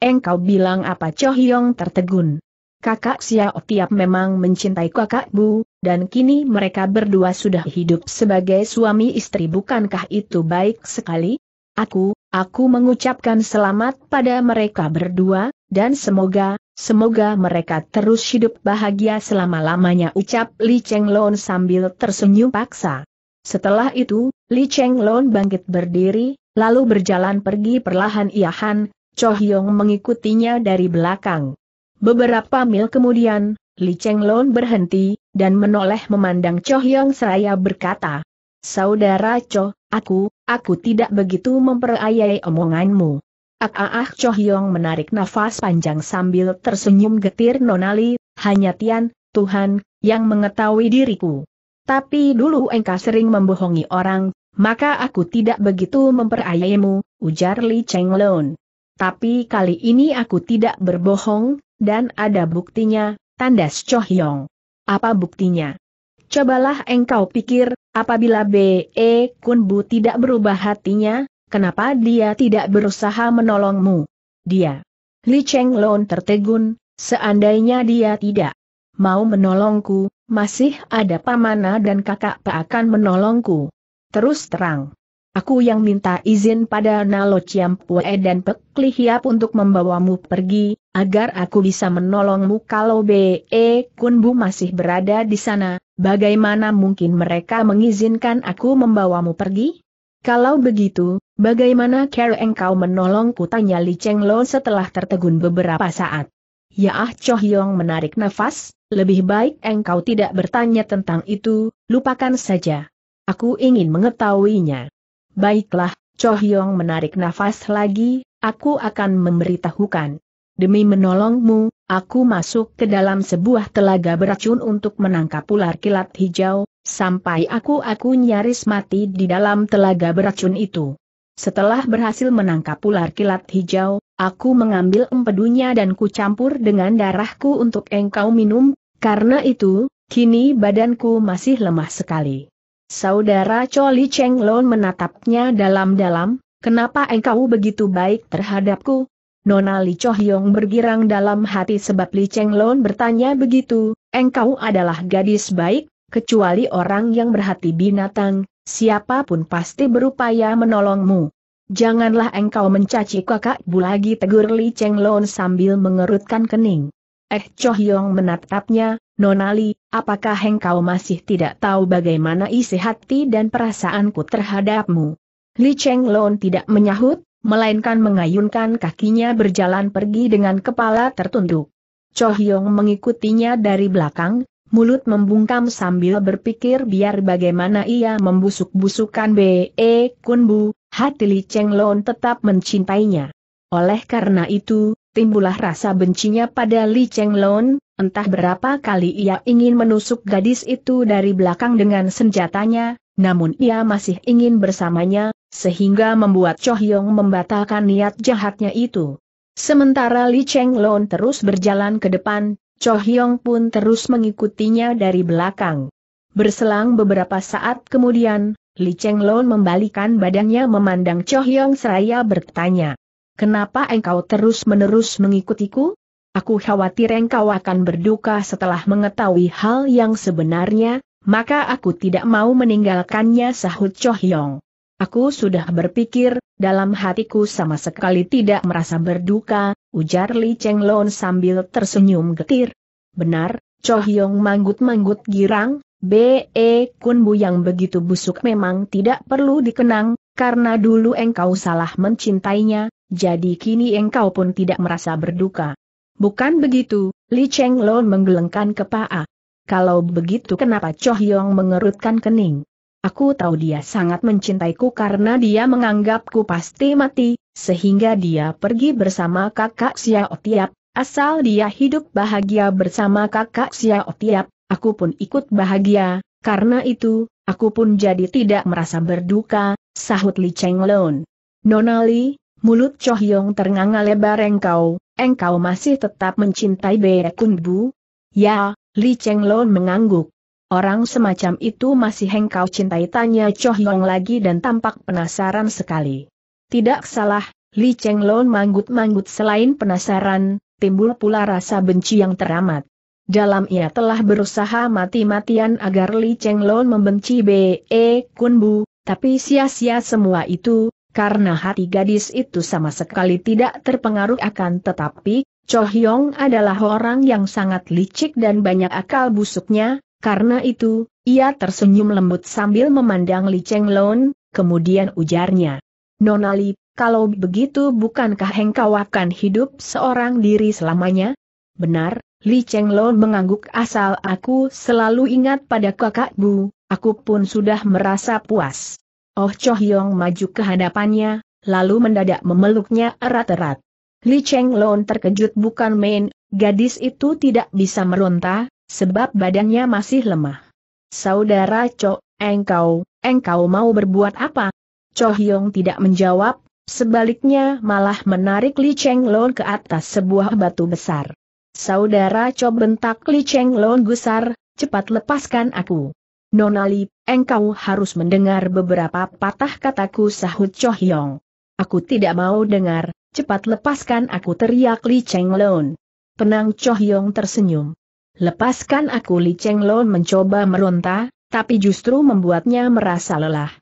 A: Engkau bilang apa Cho Hyong tertegun kakak Xiao Tiap memang mencintai kakak Bu, dan kini mereka berdua sudah hidup sebagai suami istri bukankah itu baik sekali? Aku, aku mengucapkan selamat pada mereka berdua, dan semoga, semoga mereka terus hidup bahagia selama-lamanya ucap Li Cheng Lon sambil tersenyum paksa. Setelah itu, Li Cheng Lon bangkit berdiri, lalu berjalan pergi perlahan iahan, Cho Hyong mengikutinya dari belakang. Beberapa mil kemudian, Li Chenglong berhenti, dan menoleh memandang Cho Hyong seraya berkata, Saudara Cho, aku, aku tidak begitu memperayai omonganmu. Ah ah ah Cho Hyong menarik nafas panjang sambil tersenyum getir Nonali, hanya Tian, Tuhan, yang mengetahui diriku. Tapi dulu engkau sering membohongi orang, maka aku tidak begitu memperayaimu, ujar Li Chenglong. Tapi kali ini aku tidak berbohong, dan ada buktinya, tandas Chohyong. Apa buktinya? Cobalah engkau pikir, apabila B.E. Kun Bu tidak berubah hatinya, kenapa dia tidak berusaha menolongmu? Dia. Li Cheng Lon tertegun, seandainya dia tidak mau menolongku, masih ada pamana dan kakak tak akan menolongku. Terus terang, Aku yang minta izin pada Nalo Ciampue dan Pek Lihiap untuk membawamu pergi, agar aku bisa menolongmu kalau B.E. Kunbu masih berada di sana, bagaimana mungkin mereka mengizinkan aku membawamu pergi? Kalau begitu, bagaimana cara engkau menolongku tanya Li Cheng Lo setelah tertegun beberapa saat? Ya Ah Choh Yong menarik nafas, lebih baik engkau tidak bertanya tentang itu, lupakan saja. Aku ingin mengetahuinya. Baiklah, Cho Hyong menarik nafas lagi, aku akan memberitahukan. Demi menolongmu, aku masuk ke dalam sebuah telaga beracun untuk menangkap ular kilat hijau, sampai aku-aku nyaris mati di dalam telaga beracun itu. Setelah berhasil menangkap ular kilat hijau, aku mengambil empedunya dan kucampur dengan darahku untuk engkau minum, karena itu, kini badanku masih lemah sekali. Saudara Choli Cheng Lon menatapnya dalam-dalam, kenapa engkau begitu baik terhadapku? Nona Li Chohyong bergirang dalam hati sebab Li Cheng Lon bertanya begitu, engkau adalah gadis baik, kecuali orang yang berhati binatang, siapapun pasti berupaya menolongmu. Janganlah engkau mencaci kakak bu lagi tegur Li Cheng Lon sambil mengerutkan kening. Eh Chohyong menatapnya, Nonali, apakah engkau masih tidak tahu bagaimana isi hati dan perasaanku terhadapmu? Li Cheng Lon tidak menyahut, melainkan mengayunkan kakinya berjalan pergi dengan kepala tertunduk. Cho Hyong mengikutinya dari belakang, mulut membungkam sambil berpikir biar bagaimana ia membusuk-busukan B.E. Kun Bu, hati Li Cheng Lon tetap mencintainya. Oleh karena itu, timbullah rasa bencinya pada Li Chenglon, entah berapa kali ia ingin menusuk gadis itu dari belakang dengan senjatanya, namun ia masih ingin bersamanya, sehingga membuat Cho Hyong membatalkan niat jahatnya itu. Sementara Li Chenglon terus berjalan ke depan, Cho Hyong pun terus mengikutinya dari belakang. Berselang beberapa saat kemudian, Li Chenglon membalikan badannya memandang Cho Hyong seraya bertanya. Kenapa engkau terus-menerus mengikutiku? Aku khawatir engkau akan berduka setelah mengetahui hal yang sebenarnya, maka aku tidak mau meninggalkannya sahut Chohyong. Aku sudah berpikir, dalam hatiku sama sekali tidak merasa berduka, ujar Li Chenglon sambil tersenyum getir. Benar, Chohyong manggut-manggut girang, B.E. Kun Bu yang begitu busuk memang tidak perlu dikenang, karena dulu engkau salah mencintainya, jadi kini engkau pun tidak merasa berduka. Bukan begitu, Li Cheng Lo menggelengkan kepala. Kalau begitu kenapa Cho Yong mengerutkan kening? Aku tahu dia sangat mencintaiku karena dia menganggapku pasti mati, sehingga dia pergi bersama kakak Xiao Tiap, asal dia hidup bahagia bersama kakak Xiao Tiap, aku pun ikut bahagia, karena itu, aku pun jadi tidak merasa berduka, sahut Li Cheng Lon. Nona Li, Mulut Chohyong ternganga lebar engkau, engkau masih tetap mencintai Bea Kun Bu? Ya, Li Cheng Lon mengangguk. Orang semacam itu masih engkau cintai tanya Chohyong lagi dan tampak penasaran sekali. Tidak salah, Li Cheng Lon manggut-manggut selain penasaran, timbul pula rasa benci yang teramat. Dalam ia telah berusaha mati-matian agar Li Cheng Lon membenci Be Kun Bu, tapi sia-sia semua itu, karena hati gadis itu sama sekali tidak terpengaruh akan tetapi, Cho Hyong adalah orang yang sangat licik dan banyak akal busuknya, karena itu, ia tersenyum lembut sambil memandang Li Cheng Lon, kemudian ujarnya. Nonali, kalau begitu bukankah engkau akan hidup seorang diri selamanya? Benar, Li Cheng Lon mengangguk asal aku selalu ingat pada kakak Bu, aku pun sudah merasa puas. Oh Cho Yong maju ke hadapannya, lalu mendadak memeluknya erat-erat. Li Cheng Lon terkejut bukan main, gadis itu tidak bisa meronta, sebab badannya masih lemah. Saudara Cho, engkau, engkau mau berbuat apa? Cho Hyong tidak menjawab, sebaliknya malah menarik Li Cheng Lon ke atas sebuah batu besar. Saudara Cho bentak Li Cheng Lon gusar, cepat lepaskan aku. Nonali, engkau harus mendengar beberapa patah kataku sahut Cho Hyong. Aku tidak mau dengar, cepat lepaskan aku teriak Li Cheng Penang Cho Hyong tersenyum. Lepaskan aku Li Cheng mencoba meronta, tapi justru membuatnya merasa lelah.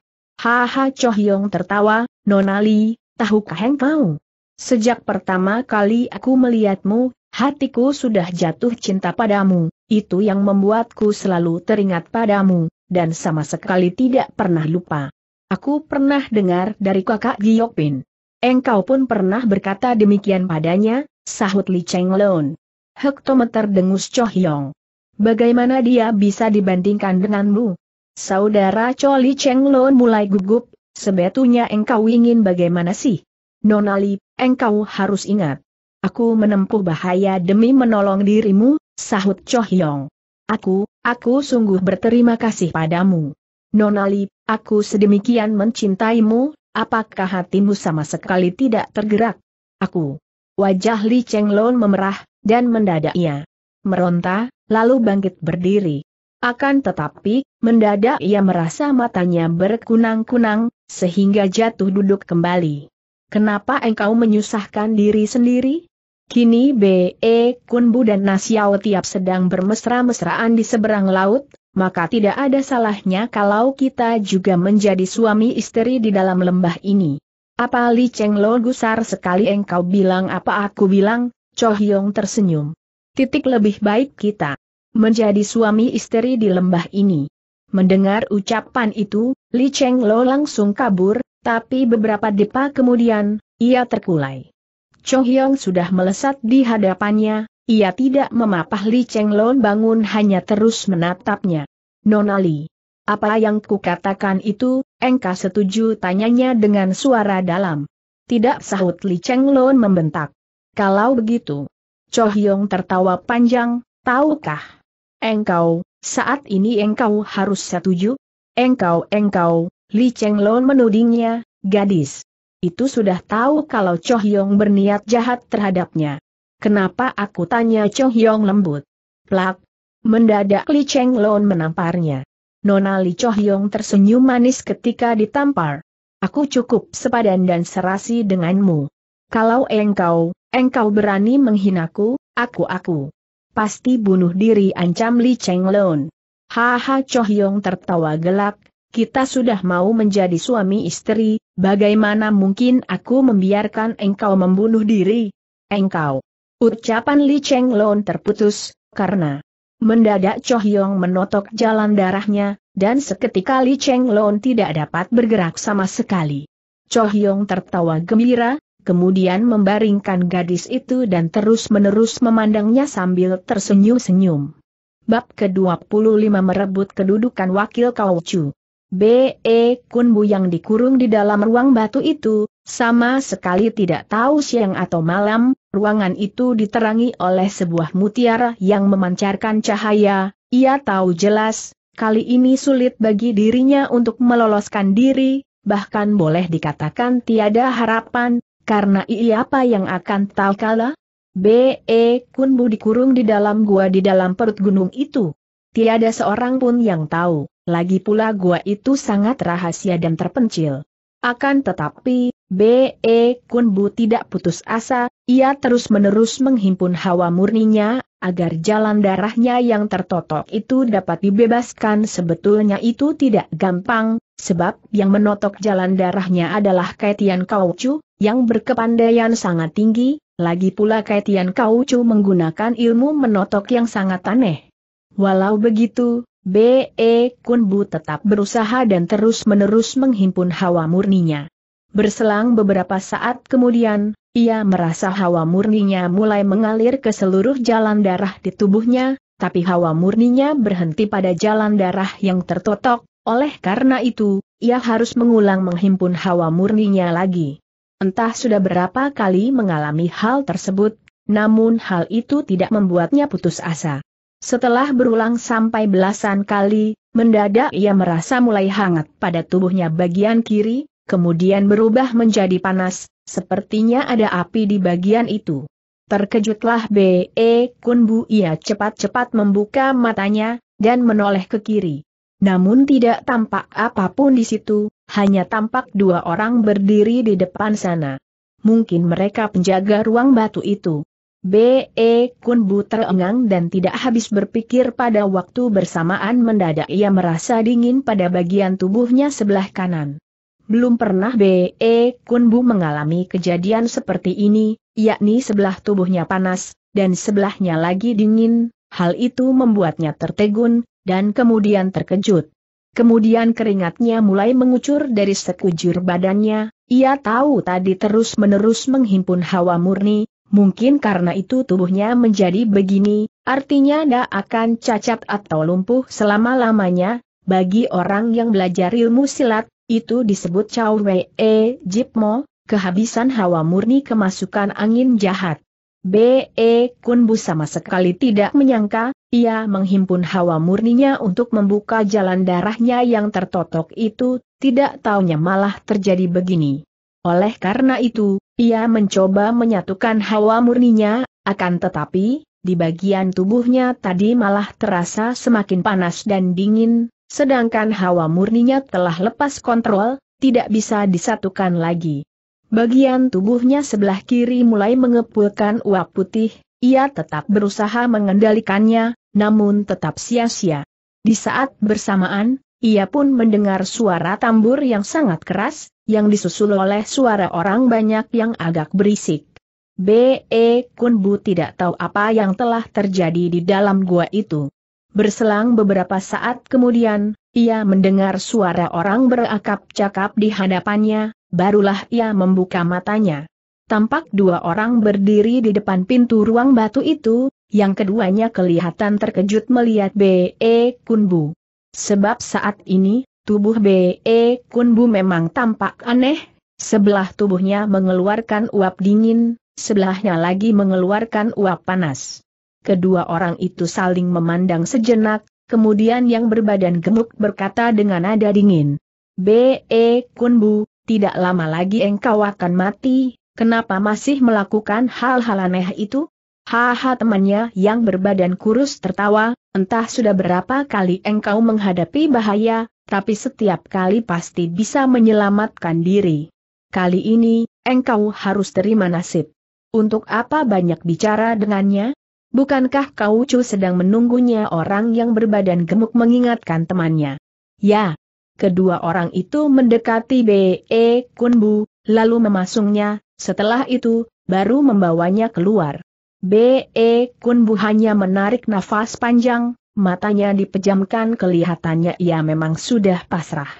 A: Haha Cho Hyong tertawa, Nonali, tahukah engkau? Sejak pertama kali aku melihatmu, hatiku sudah jatuh cinta padamu. Itu yang membuatku selalu teringat padamu, dan sama sekali tidak pernah lupa. Aku pernah dengar dari kakak Giyokpin. Engkau pun pernah berkata demikian padanya, sahut Li Cheng Hektometer dengus Cho Hyong. Bagaimana dia bisa dibandingkan denganmu? Saudara Cho Li Cheng mulai gugup, sebetulnya engkau ingin bagaimana sih? Nonali, engkau harus ingat. Aku menempuh bahaya demi menolong dirimu, Sahut Cho Hyong. Aku, aku sungguh berterima kasih padamu. Nonali, aku sedemikian mencintaimu, apakah hatimu sama sekali tidak tergerak? Aku. Wajah Li Chenglong memerah, dan mendadak ia meronta, lalu bangkit berdiri. Akan tetapi, mendadak ia merasa matanya berkunang-kunang, sehingga jatuh duduk kembali. Kenapa engkau menyusahkan diri sendiri? Kini B.E. Kunbu dan Nasiao tiap sedang bermesra-mesraan di seberang laut, maka tidak ada salahnya kalau kita juga menjadi suami istri di dalam lembah ini. Apa Li Cheng Lo gusar sekali engkau bilang apa aku bilang, Cho Hyong tersenyum. Titik lebih baik kita menjadi suami istri di lembah ini. Mendengar ucapan itu, Li Cheng Lo langsung kabur, tapi beberapa depa kemudian, ia terkulai. Cho Hyong sudah melesat di hadapannya, ia tidak memapah Li Cheng Lon bangun hanya terus menatapnya. Nonali, apa yang kukatakan itu, engkau setuju tanyanya dengan suara dalam. Tidak sahut Li Cheng Lon membentak. Kalau begitu, Cho Hyong tertawa panjang, tahukah? Engkau, saat ini engkau harus setuju? Engkau, engkau, Li Cheng Lon menudingnya, gadis itu sudah tahu kalau Cho Hyong berniat jahat terhadapnya. Kenapa aku tanya Cho Hyong lembut? Plak! Mendadak Li Cheng Lon menamparnya. Nona Li Cho Hyong tersenyum manis ketika ditampar. Aku cukup sepadan dan serasi denganmu. Kalau engkau, engkau berani menghinaku, aku-aku. Pasti bunuh diri ancam Li Cheng Lon. Haha Cho Hyong tertawa gelak, kita sudah mau menjadi suami istri, bagaimana mungkin aku membiarkan engkau membunuh diri? Engkau. Ucapan Li Cheng Lon terputus, karena mendadak Cho Hyong menotok jalan darahnya, dan seketika Li Cheng Lon tidak dapat bergerak sama sekali. Cho Hyong tertawa gembira, kemudian membaringkan gadis itu dan terus-menerus memandangnya sambil tersenyum-senyum. Bab ke-25 merebut kedudukan wakil Kau Chu. B.E. Kunbu yang dikurung di dalam ruang batu itu, sama sekali tidak tahu siang atau malam, ruangan itu diterangi oleh sebuah mutiara yang memancarkan cahaya, ia tahu jelas, kali ini sulit bagi dirinya untuk meloloskan diri, bahkan boleh dikatakan tiada harapan, karena ia apa yang akan tahu kala? B.E. Kunbu dikurung di dalam gua di dalam perut gunung itu. Tiada seorang pun yang tahu lagi pula gua itu sangat rahasia dan terpencil. Akan tetapi, B.E. Kunbu tidak putus asa, ia terus-menerus menghimpun hawa murninya, agar jalan darahnya yang tertotok itu dapat dibebaskan sebetulnya itu tidak gampang, sebab yang menotok jalan darahnya adalah Kaitian Kaucu, yang berkepandaian sangat tinggi, lagi pula Kaitian Kaucu menggunakan ilmu menotok yang sangat aneh. Walau begitu, B.E. Kunbu tetap berusaha dan terus-menerus menghimpun hawa murninya. Berselang beberapa saat kemudian, ia merasa hawa murninya mulai mengalir ke seluruh jalan darah di tubuhnya, tapi hawa murninya berhenti pada jalan darah yang tertotok, oleh karena itu, ia harus mengulang menghimpun hawa murninya lagi. Entah sudah berapa kali mengalami hal tersebut, namun hal itu tidak membuatnya putus asa. Setelah berulang sampai belasan kali, mendadak ia merasa mulai hangat pada tubuhnya bagian kiri, kemudian berubah menjadi panas, sepertinya ada api di bagian itu. Terkejutlah B.E. Kunbu ia cepat-cepat membuka matanya, dan menoleh ke kiri. Namun tidak tampak apapun di situ, hanya tampak dua orang berdiri di depan sana. Mungkin mereka penjaga ruang batu itu. B.E. Kun Bu terengang dan tidak habis berpikir pada waktu bersamaan mendadak ia merasa dingin pada bagian tubuhnya sebelah kanan. Belum pernah B.E. Kun Bu mengalami kejadian seperti ini, yakni sebelah tubuhnya panas, dan sebelahnya lagi dingin, hal itu membuatnya tertegun, dan kemudian terkejut. Kemudian keringatnya mulai mengucur dari sekujur badannya, ia tahu tadi terus-menerus menghimpun hawa murni, Mungkin karena itu tubuhnya menjadi begini, artinya dia akan cacat atau lumpuh selama-lamanya, bagi orang yang belajar ilmu silat, itu disebut Chow Wei E Jipmo, kehabisan hawa murni kemasukan angin jahat. B.E. Kunbu sama sekali tidak menyangka, ia menghimpun hawa murninya untuk membuka jalan darahnya yang tertotok itu, tidak taunya malah terjadi begini. Oleh karena itu, ia mencoba menyatukan hawa murninya, akan tetapi, di bagian tubuhnya tadi malah terasa semakin panas dan dingin, sedangkan hawa murninya telah lepas kontrol, tidak bisa disatukan lagi. Bagian tubuhnya sebelah kiri mulai mengepulkan uap putih, ia tetap berusaha mengendalikannya, namun tetap sia-sia. Di saat bersamaan, ia pun mendengar suara tambur yang sangat keras, yang disusul oleh suara orang banyak yang agak berisik. B.E. Kunbu tidak tahu apa yang telah terjadi di dalam gua itu. Berselang beberapa saat kemudian, ia mendengar suara orang berakap-cakap di hadapannya, barulah ia membuka matanya. Tampak dua orang berdiri di depan pintu ruang batu itu, yang keduanya kelihatan terkejut melihat B.E. Kunbu. Sebab saat ini, Tubuh B.E. Kunbu memang tampak aneh, sebelah tubuhnya mengeluarkan uap dingin, sebelahnya lagi mengeluarkan uap panas. Kedua orang itu saling memandang sejenak, kemudian yang berbadan gemuk berkata dengan nada dingin. B.E. Kunbu, tidak lama lagi engkau akan mati, kenapa masih melakukan hal-hal aneh itu? Haha temannya yang berbadan kurus tertawa, entah sudah berapa kali engkau menghadapi bahaya, tapi setiap kali pasti bisa menyelamatkan diri. Kali ini, engkau harus terima nasib. Untuk apa banyak bicara dengannya? Bukankah kau cu sedang menunggunya orang yang berbadan gemuk mengingatkan temannya? Ya. Kedua orang itu mendekati B.E. Kunbu, lalu memasungnya, setelah itu, baru membawanya keluar. B.E. Kunbu hanya menarik nafas panjang, matanya dipejamkan kelihatannya ia memang sudah pasrah.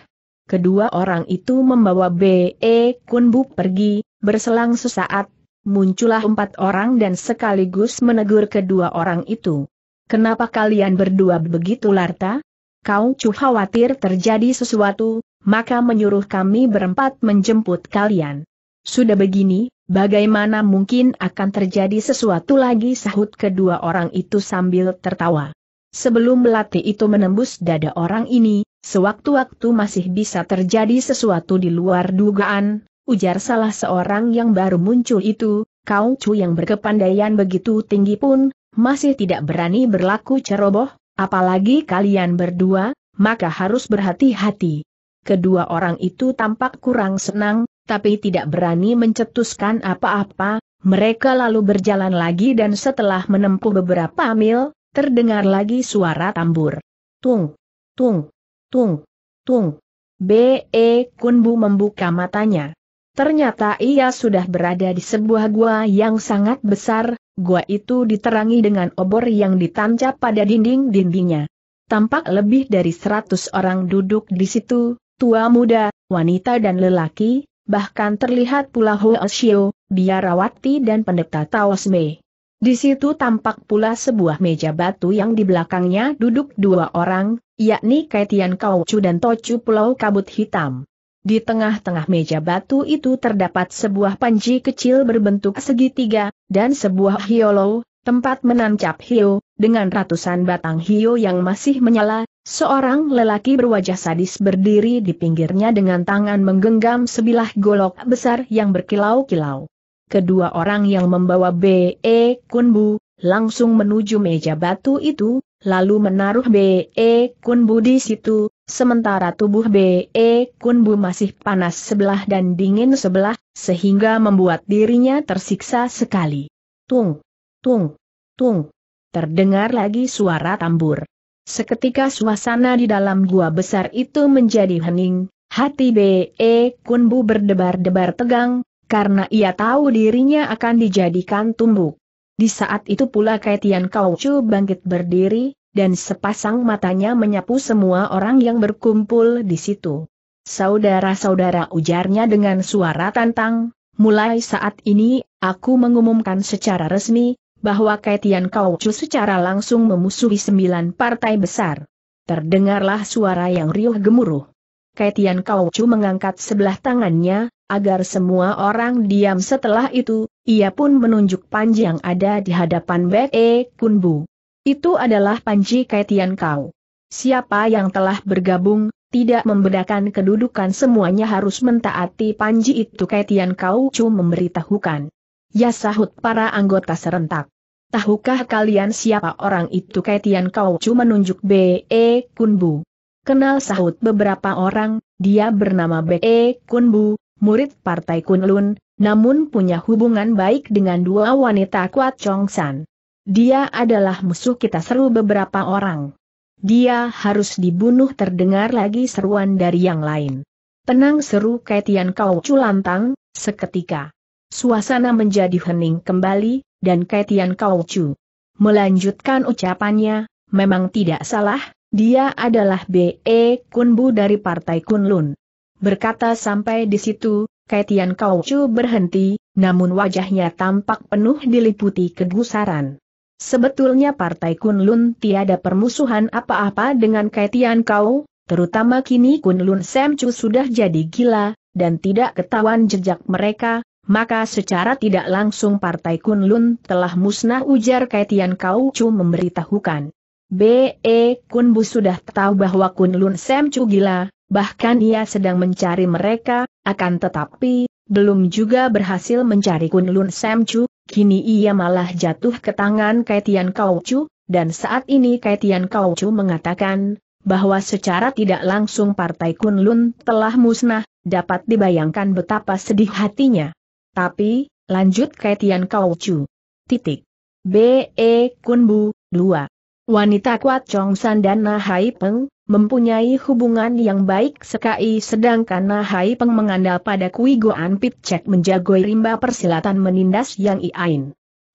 A: Kedua orang itu membawa B.E. Kunbu pergi, berselang sesaat, muncullah empat orang dan sekaligus menegur kedua orang itu. Kenapa kalian berdua begitu larta? Kau cu khawatir terjadi sesuatu, maka menyuruh kami berempat menjemput kalian. Sudah begini, Bagaimana mungkin akan terjadi sesuatu lagi sahut kedua orang itu sambil tertawa. Sebelum melatih itu menembus dada orang ini, sewaktu-waktu masih bisa terjadi sesuatu di luar dugaan, ujar salah seorang yang baru muncul itu, kau cu yang berkepandaian begitu tinggi pun, masih tidak berani berlaku ceroboh, apalagi kalian berdua, maka harus berhati-hati. Kedua orang itu tampak kurang senang, tapi tidak berani mencetuskan apa-apa, mereka lalu berjalan lagi dan setelah menempuh beberapa mil, terdengar lagi suara tambur. Tung, tung, tung, tung. B.E. Kunbu membuka matanya. Ternyata ia sudah berada di sebuah gua yang sangat besar, gua itu diterangi dengan obor yang ditancap pada dinding-dindingnya. Tampak lebih dari seratus orang duduk di situ, tua muda, wanita dan lelaki, bahkan terlihat pula Hoa Xiu, biarawati dan pendeta Taosme. Di situ tampak pula sebuah meja batu yang di belakangnya duduk dua orang, yakni Kaitian Kaucu dan Tocu Pulau Kabut Hitam. Di tengah-tengah meja batu itu terdapat sebuah panji kecil berbentuk segitiga, dan sebuah hiolo, tempat menancap hiu, dengan ratusan batang hiu yang masih menyala, Seorang lelaki berwajah sadis berdiri di pinggirnya dengan tangan menggenggam sebilah golok besar yang berkilau-kilau. Kedua orang yang membawa B.E. Kunbu, langsung menuju meja batu itu, lalu menaruh B.E. Kunbu di situ, sementara tubuh B.E. Kunbu masih panas sebelah dan dingin sebelah, sehingga membuat dirinya tersiksa sekali. Tung, tung, tung. Terdengar lagi suara tambur. Seketika suasana di dalam gua besar itu menjadi hening, hati B.E. E Kunbu berdebar-debar tegang, karena ia tahu dirinya akan dijadikan tumbuk. Di saat itu pula Kaitian Kaucu bangkit berdiri, dan sepasang matanya menyapu semua orang yang berkumpul di situ. Saudara-saudara ujarnya dengan suara tantang, mulai saat ini, aku mengumumkan secara resmi, bahwa Kaitian Kaucu secara langsung memusuhi sembilan partai besar. Terdengarlah suara yang riuh gemuruh. Kaitian Kaucu mengangkat sebelah tangannya, agar semua orang diam setelah itu, ia pun menunjuk panji yang ada di hadapan Bek E Kunbu. Itu adalah panji Kaitian Kau. Siapa yang telah bergabung, tidak membedakan kedudukan semuanya harus mentaati panji itu Kaitian Kaucu memberitahukan. Ya sahut para anggota serentak. Tahukah kalian siapa orang itu Kaitian Kaucu menunjuk B.E. E Kunbu? Kenal sahut beberapa orang, dia bernama B.E. E Kunbu, murid Partai Kunlun, namun punya hubungan baik dengan dua wanita kuat Chongsan. Dia adalah musuh kita seru beberapa orang. Dia harus dibunuh terdengar lagi seruan dari yang lain. Tenang seru Kaitian Kaucu lantang, seketika. Suasana menjadi hening kembali, dan Kaitian Kauchu. Melanjutkan ucapannya, memang tidak salah, dia adalah B.E. Kunbu dari Partai Kunlun. Berkata sampai di situ, Kaitian Kauchu berhenti, namun wajahnya tampak penuh diliputi kegusaran. Sebetulnya Partai Kunlun tiada permusuhan apa-apa dengan Kaitian Kau, terutama kini Kunlun Semcu sudah jadi gila, dan tidak ketahuan jejak mereka, maka secara tidak langsung Partai Kunlun telah musnah ujar Kaitian Chu memberitahukan. B.E. Kunbu sudah tahu bahwa Kunlun Semcu gila, bahkan ia sedang mencari mereka, akan tetapi, belum juga berhasil mencari Kunlun Semcu, kini ia malah jatuh ke tangan Kaitian Chu, dan saat ini Kaitian Chu mengatakan, bahwa secara tidak langsung Partai Kunlun telah musnah, dapat dibayangkan betapa sedih hatinya. Tapi, lanjut Kaitian Kau Chu. Titik. B.E. Kunbu, 2. Wanita kuat Chong San dan Nahai Peng, mempunyai hubungan yang baik sekali sedangkan Nahai Peng mengandal pada Kui Goan Pitcek menjagoi rimba persilatan menindas Yang Iain.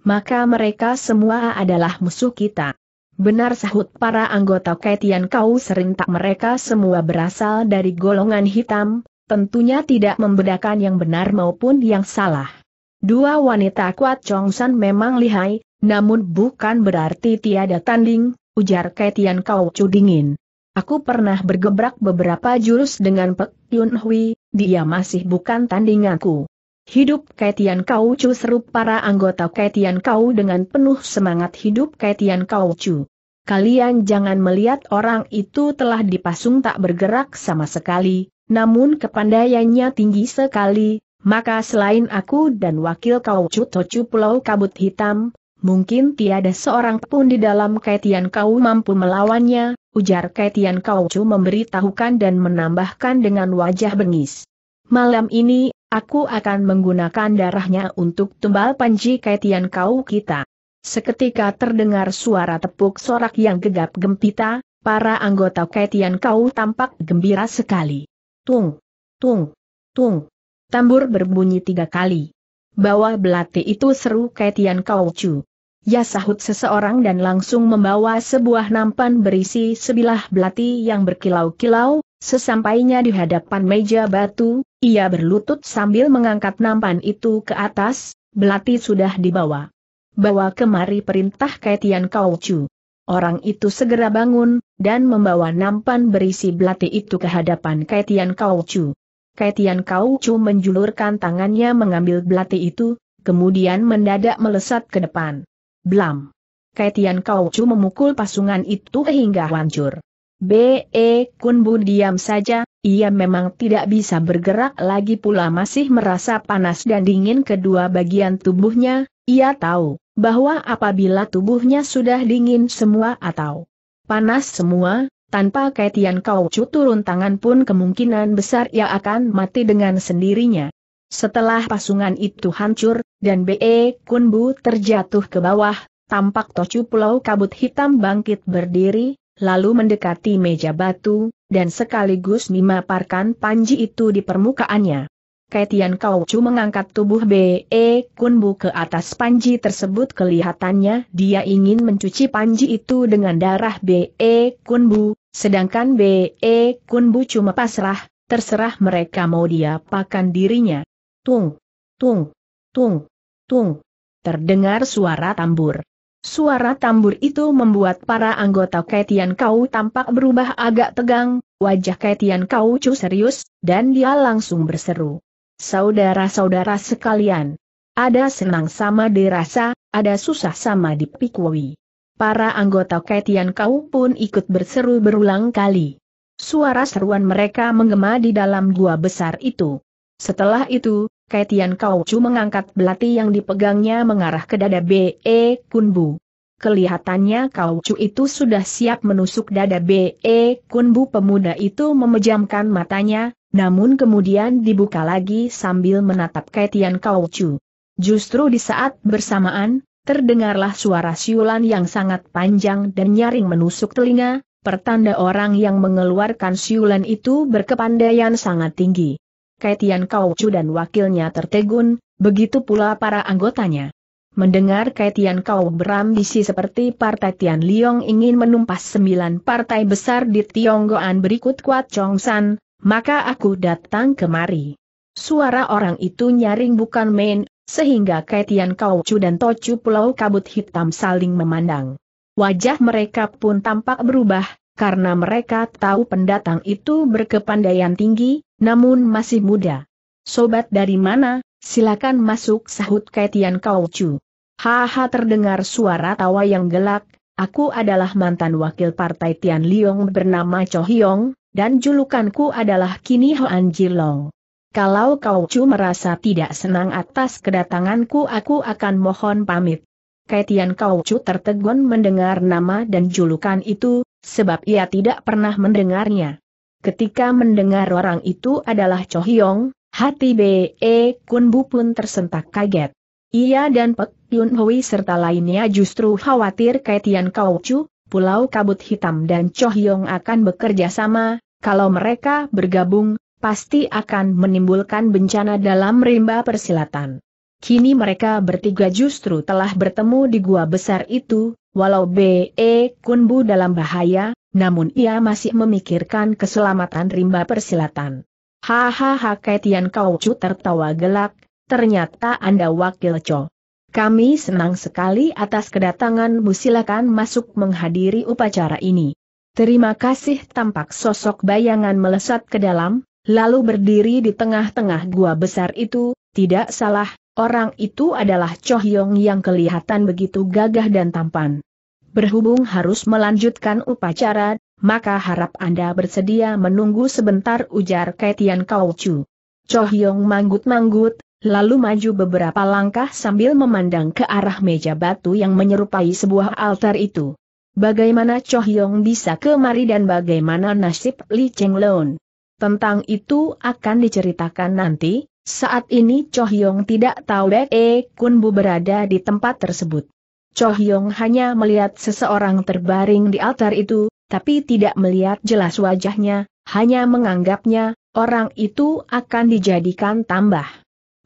A: Maka mereka semua adalah musuh kita. Benar sahut para anggota Kaitian Kau serentak mereka semua berasal dari golongan hitam, tentunya tidak membedakan yang benar maupun yang salah. Dua wanita kuat Chongsan memang lihai, namun bukan berarti tiada tanding, ujar Ketian Kau Chu dingin. Aku pernah bergebrak beberapa jurus dengan Pek Yun Hui, dia masih bukan tandinganku. Hidup Ketian Kau Chu seru para anggota Ketian Kau dengan penuh semangat hidup Ketian Kau Chu. Kalian jangan melihat orang itu telah dipasung tak bergerak sama sekali, namun kepandaiannya tinggi sekali, maka selain aku dan wakil kau Cutocu Pulau Kabut Hitam, mungkin tiada seorang pun di dalam kaitian kau mampu melawannya, ujar kaitian kau Cu memberitahukan dan menambahkan dengan wajah bengis. Malam ini, aku akan menggunakan darahnya untuk tumbal panji kaitian kau kita. Seketika terdengar suara tepuk sorak yang gegap gempita, para anggota kaitian kau tampak gembira sekali tung, tung, tung. Tambur berbunyi tiga kali. Bawa belati itu seru Ketian Kaucu. Ya sahut seseorang dan langsung membawa sebuah nampan berisi sebilah belati yang berkilau-kilau, sesampainya di hadapan meja batu, ia berlutut sambil mengangkat nampan itu ke atas, belati sudah dibawa. Bawa kemari perintah Ketian Kaucu. Orang itu segera bangun, dan membawa nampan berisi belati itu ke hadapan Kaitian Kaucu. Kaitian Kaucu menjulurkan tangannya mengambil belati itu, kemudian mendadak melesat ke depan. Blam! Kaitian Kaucu memukul pasungan itu hingga hancur. B.E. Kunbu diam saja, ia memang tidak bisa bergerak lagi pula masih merasa panas dan dingin kedua bagian tubuhnya, ia tahu bahwa apabila tubuhnya sudah dingin semua atau panas semua, tanpa kaitian cu turun tangan pun kemungkinan besar ia akan mati dengan sendirinya. Setelah pasungan itu hancur, dan B.E. Kunbu terjatuh ke bawah, tampak Tocu Pulau Kabut Hitam bangkit berdiri, lalu mendekati meja batu, dan sekaligus memaparkan panji itu di permukaannya. Kaitian Chu mengangkat tubuh B.E. Kunbu ke atas panji tersebut kelihatannya dia ingin mencuci panji itu dengan darah B.E. Kunbu, sedangkan B.E. Kunbu cuma pasrah, terserah mereka mau dia pakan dirinya. Tung, tung, tung, tung. Terdengar suara tambur. Suara tambur itu membuat para anggota Kaitian Kau tampak berubah agak tegang, wajah Kaitian Kau cu serius, dan dia langsung berseru. Saudara-saudara sekalian, ada senang sama dirasa, ada susah sama dipikui. Para anggota Ketian Kau pun ikut berseru berulang kali. Suara seruan mereka menggema di dalam gua besar itu. Setelah itu, Ketian cu mengangkat belati yang dipegangnya mengarah ke dada B.E. E Kunbu. Kelihatannya kau cu itu sudah siap menusuk dada B.E. E Kunbu pemuda itu memejamkan matanya, namun kemudian dibuka lagi sambil menatap Kaitian Kaucu. Justru di saat bersamaan, terdengarlah suara siulan yang sangat panjang dan nyaring menusuk telinga, pertanda orang yang mengeluarkan siulan itu berkepandaian sangat tinggi. Kaitian Kaucu dan wakilnya tertegun, begitu pula para anggotanya. Mendengar Kaitian Kau berambisi seperti Partai Tian Liong ingin menumpas sembilan partai besar di Tionggoan berikut Kuat Chong San, maka aku datang kemari. Suara orang itu nyaring bukan main, sehingga Kaitian Kaucu dan Tocu Pulau Kabut Hitam saling memandang. Wajah mereka pun tampak berubah, karena mereka tahu pendatang itu berkepandaian tinggi, namun masih muda. Sobat dari mana, silakan masuk sahut Kaitian Kaucu. Haha terdengar suara tawa yang gelak, aku adalah mantan wakil partai Tian Liong bernama Cho Hyong, dan julukanku adalah Kini Hoan Jilong. Kalau kau cu merasa tidak senang atas kedatanganku aku akan mohon pamit. Kaitian kau cu tertegun mendengar nama dan julukan itu, sebab ia tidak pernah mendengarnya. Ketika mendengar orang itu adalah Cho Hyong, hati B.E. Kunbu pun tersentak kaget. Ia dan Pek Yun Hui serta lainnya justru khawatir Kaitian Kau cu, Pulau Kabut Hitam dan Cho Hyong akan bekerja sama, kalau mereka bergabung, pasti akan menimbulkan bencana dalam rimba persilatan. Kini mereka bertiga justru telah bertemu di gua besar itu, walau B.E. Kunbu dalam bahaya, namun ia masih memikirkan keselamatan rimba persilatan. Hahaha Kaitian Kaucu tertawa gelak, ternyata Anda wakil Cho. Kami senang sekali atas kedatanganmu silakan masuk menghadiri upacara ini. Terima kasih tampak sosok bayangan melesat ke dalam, lalu berdiri di tengah-tengah gua besar itu, tidak salah, orang itu adalah Choh Yong yang kelihatan begitu gagah dan tampan. Berhubung harus melanjutkan upacara, maka harap Anda bersedia menunggu sebentar ujar Kaitian Kau Chu. Choh Yong manggut-manggut, lalu maju beberapa langkah sambil memandang ke arah meja batu yang menyerupai sebuah altar itu. Bagaimana Cho Hyong bisa kemari dan bagaimana nasib Li Cheng Loon? Tentang itu akan diceritakan nanti, saat ini Cho Hyong tidak tahu Bek E Kun Bu berada di tempat tersebut. Cho Hyong hanya melihat seseorang terbaring di altar itu, tapi tidak melihat jelas wajahnya, hanya menganggapnya, orang itu akan dijadikan tambah.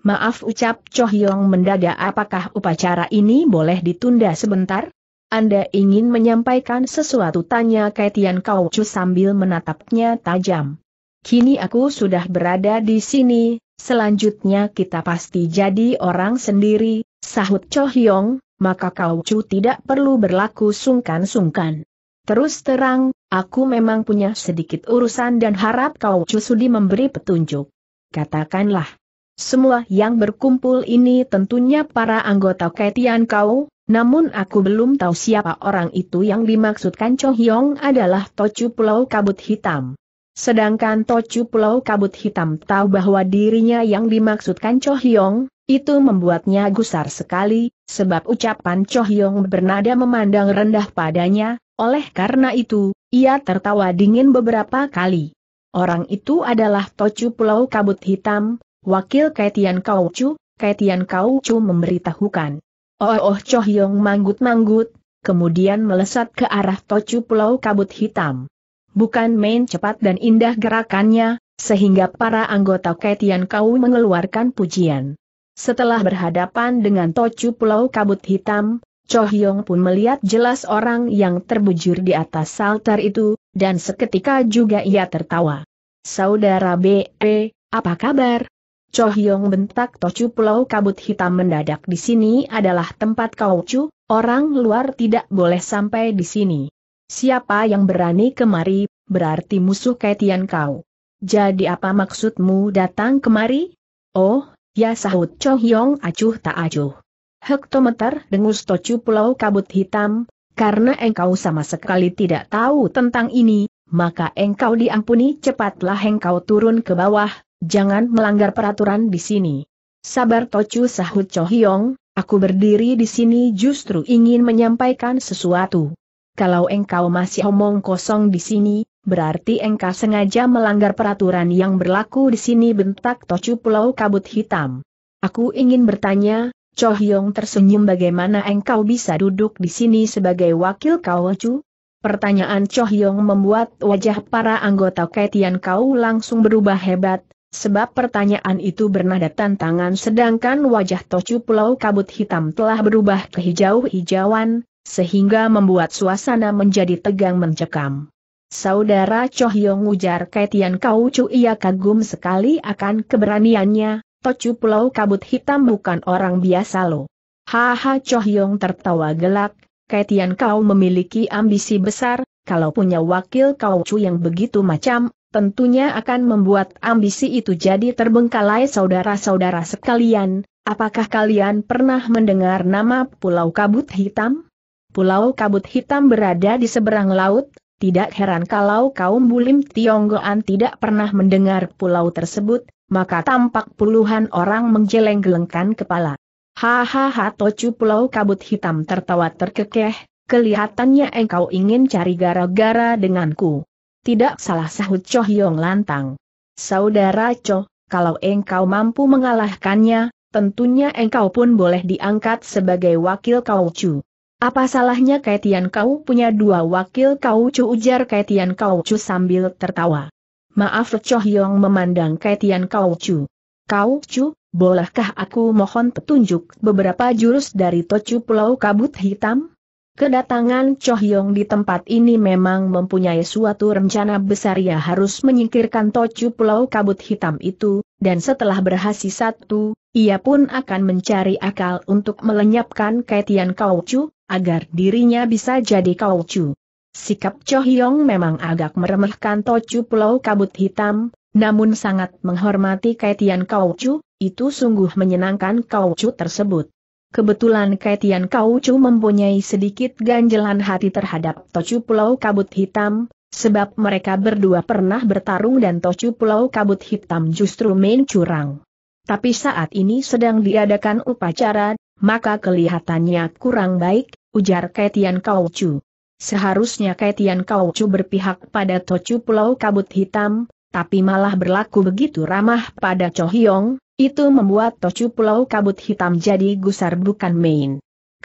A: Maaf ucap Cho Hyong mendadak apakah upacara ini boleh ditunda sebentar? Anda ingin menyampaikan sesuatu tanya Kaitian Kau sambil menatapnya tajam. Kini aku sudah berada di sini, selanjutnya kita pasti jadi orang sendiri, sahut Cho Hyong, maka Kau Chu tidak perlu berlaku sungkan-sungkan. Terus terang, aku memang punya sedikit urusan dan harap kau sudi memberi petunjuk. Katakanlah. Semua yang berkumpul ini tentunya para anggota Kaitian kau, namun aku belum tahu siapa orang itu yang dimaksudkan Cho Hyong adalah Tocu Pulau Kabut Hitam. Sedangkan Tocu Pulau Kabut Hitam tahu bahwa dirinya yang dimaksudkan Cho Hyong, itu membuatnya gusar sekali, sebab ucapan Cho Hyong bernada memandang rendah padanya, oleh karena itu, ia tertawa dingin beberapa kali. Orang itu adalah Tocu Pulau Kabut Hitam, wakil Kaitian Kaucu, Kaitian Kaucu memberitahukan. Oh Oh Cho Yong manggut-manggut, kemudian melesat ke arah tocu pulau kabut hitam. Bukan main cepat dan indah gerakannya, sehingga para anggota Ketian Kau mengeluarkan pujian. Setelah berhadapan dengan tocu pulau kabut hitam, Choh Yong pun melihat jelas orang yang terbujur di atas saltar itu, dan seketika juga ia tertawa. Saudara B.E., apa kabar? Cho Hyong bentak Tocu Pulau Kabut Hitam mendadak di sini adalah tempat kau cu, orang luar tidak boleh sampai di sini. Siapa yang berani kemari, berarti musuh Kaitian kau. Jadi apa maksudmu datang kemari? Oh, ya sahut Cho Hyong acuh tak acuh. Hektometer dengus Tocu Pulau Kabut Hitam, karena engkau sama sekali tidak tahu tentang ini, maka engkau diampuni cepatlah engkau turun ke bawah, jangan melanggar peraturan di sini. Sabar Tocu sahut Chohyong, aku berdiri di sini justru ingin menyampaikan sesuatu. Kalau engkau masih omong kosong di sini, berarti engkau sengaja melanggar peraturan yang berlaku di sini bentak Tocu Pulau Kabut Hitam. Aku ingin bertanya, Chohyong tersenyum bagaimana engkau bisa duduk di sini sebagai wakil kau Chu? Pertanyaan Chohyong membuat wajah para anggota Kaitian Kau langsung berubah hebat, Sebab pertanyaan itu bernada tantangan sedangkan wajah Tocu Pulau Kabut Hitam telah berubah ke hijau-hijauan, sehingga membuat suasana menjadi tegang mencekam. Saudara Chohyong ujar Kaitian Kau Chu ia kagum sekali akan keberaniannya, Tocu Pulau Kabut Hitam bukan orang biasa lo. Haha Chohyong tertawa gelak, Kaitian Kau memiliki ambisi besar, kalau punya wakil Kau Chu yang begitu macam tentunya akan membuat ambisi itu jadi terbengkalai saudara-saudara sekalian. Apakah kalian pernah mendengar nama Pulau Kabut Hitam? Pulau Kabut Hitam berada di seberang laut, tidak heran kalau kaum bulim Tionggoan tidak pernah mendengar pulau tersebut, maka tampak puluhan orang menggeleng-gelengkan kepala. Hahaha Tocu Pulau Kabut Hitam tertawa terkekeh, kelihatannya engkau ingin cari gara-gara denganku. Tidak salah sahut Cho Hyong lantang. Saudara Cho, kalau engkau mampu mengalahkannya, tentunya engkau pun boleh diangkat sebagai wakil Kau Chu. Apa salahnya Kaitian Kau punya dua wakil Kau Chu ujar Kaitian Kau Chu sambil tertawa. Maaf Cho Hyong memandang Kaitian Kau Chu. Kau Chu, bolehkah aku mohon petunjuk beberapa jurus dari Tochu Pulau Kabut Hitam? Kedatangan Cho Hyong di tempat ini memang mempunyai suatu rencana besar Ia harus menyingkirkan Tocu Pulau Kabut Hitam itu, dan setelah berhasil satu, ia pun akan mencari akal untuk melenyapkan Kaitian Kaucu, agar dirinya bisa jadi Kaucu. Sikap Cho Hyong memang agak meremehkan Tocu Pulau Kabut Hitam, namun sangat menghormati Kaitian Kaucu, itu sungguh menyenangkan Kaucu tersebut. Kebetulan Kaitian Kaucu mempunyai sedikit ganjelan hati terhadap Tocu Pulau Kabut Hitam, sebab mereka berdua pernah bertarung dan Tocu Pulau Kabut Hitam justru main curang. Tapi saat ini sedang diadakan upacara, maka kelihatannya kurang baik, ujar Kaitian Kaucu. Seharusnya Kaitian Kaucu berpihak pada Tocu Pulau Kabut Hitam, tapi malah berlaku begitu ramah pada Chohyong, itu membuat Tocu Pulau Kabut Hitam jadi gusar bukan main.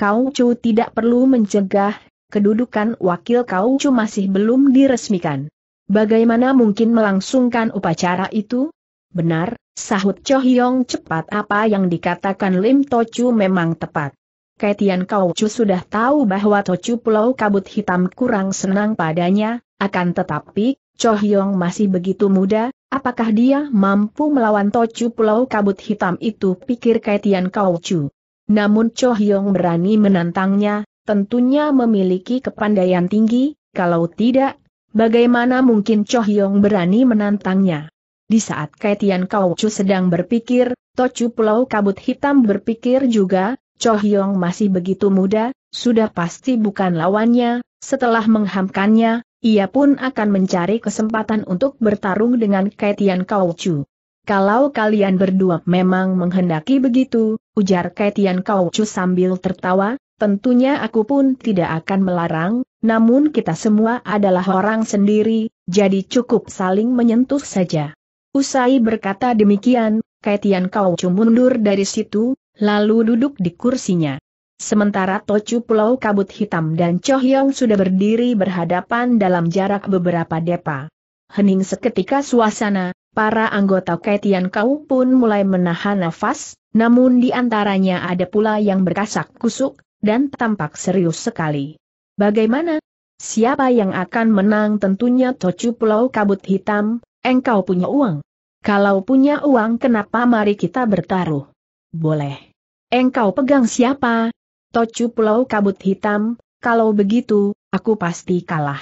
A: Kau Chu tidak perlu mencegah, kedudukan wakil kau Chu masih belum diresmikan. Bagaimana mungkin melangsungkan upacara itu? Benar, sahut Cho Hyong cepat apa yang dikatakan Lim Tocu memang tepat. Kaitian kau Chu sudah tahu bahwa Tocu Pulau Kabut Hitam kurang senang padanya, akan tetapi, Cho Hyong masih begitu muda, apakah dia mampu melawan Tocu Pulau Kabut Hitam itu pikir Kaitian Kau Namun Cho Hyong berani menantangnya, tentunya memiliki kepandaian tinggi, kalau tidak, bagaimana mungkin Cho Hyong berani menantangnya. Di saat Kaitian Kau sedang berpikir, Tocu Pulau Kabut Hitam berpikir juga, Cho Hyong masih begitu muda, sudah pasti bukan lawannya, setelah menghamkannya, ia pun akan mencari kesempatan untuk bertarung dengan Kaitian Kaucu. Kalau kalian berdua memang menghendaki begitu, ujar Kaitian Kaucu sambil tertawa, tentunya aku pun tidak akan melarang, namun kita semua adalah orang sendiri, jadi cukup saling menyentuh saja. Usai berkata demikian, Kaitian Kaucu mundur dari situ, lalu duduk di kursinya. Sementara Tocu Pulau Kabut Hitam dan Chohyong sudah berdiri berhadapan dalam jarak beberapa depa. Hening seketika suasana, para anggota Kaitian Kau pun mulai menahan nafas, namun di antaranya ada pula yang berkasak kusuk, dan tampak serius sekali. Bagaimana? Siapa yang akan menang tentunya Tocu Pulau Kabut Hitam, engkau punya uang. Kalau punya uang kenapa mari kita bertaruh? Boleh. Engkau pegang siapa, Tocu Pulau Kabut Hitam, kalau begitu, aku pasti kalah.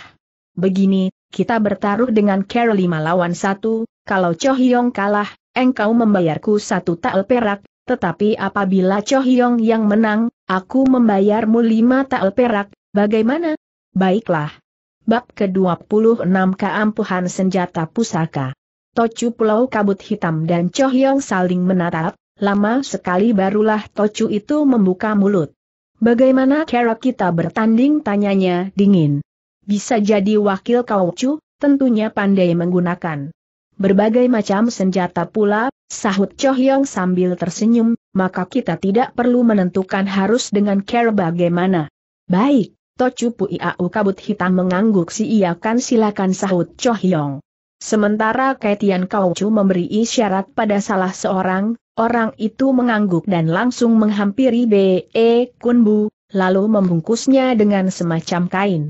A: Begini, kita bertaruh dengan Carolima lawan satu, kalau Cho Hyong kalah, engkau membayarku satu tael perak, tetapi apabila Cho Hyong yang menang, aku membayarmu lima tael perak, bagaimana? Baiklah. Bab ke-26 Keampuhan Senjata Pusaka Tocu Pulau Kabut Hitam dan Cho Hyong saling menatap, lama sekali barulah Tocu itu membuka mulut. Bagaimana cara kita bertanding tanyanya dingin. Bisa jadi wakil kaucu, tentunya pandai menggunakan berbagai macam senjata pula, sahut Chohyong sambil tersenyum, maka kita tidak perlu menentukan harus dengan cara bagaimana. Baik, Tocu Pui Au Kabut Hitam mengangguk si iya kan silakan sahut Chohyong. Sementara Kaitian Kaucu memberi isyarat pada salah seorang, Orang itu mengangguk dan langsung menghampiri B.E. Kunbu, lalu membungkusnya dengan semacam kain.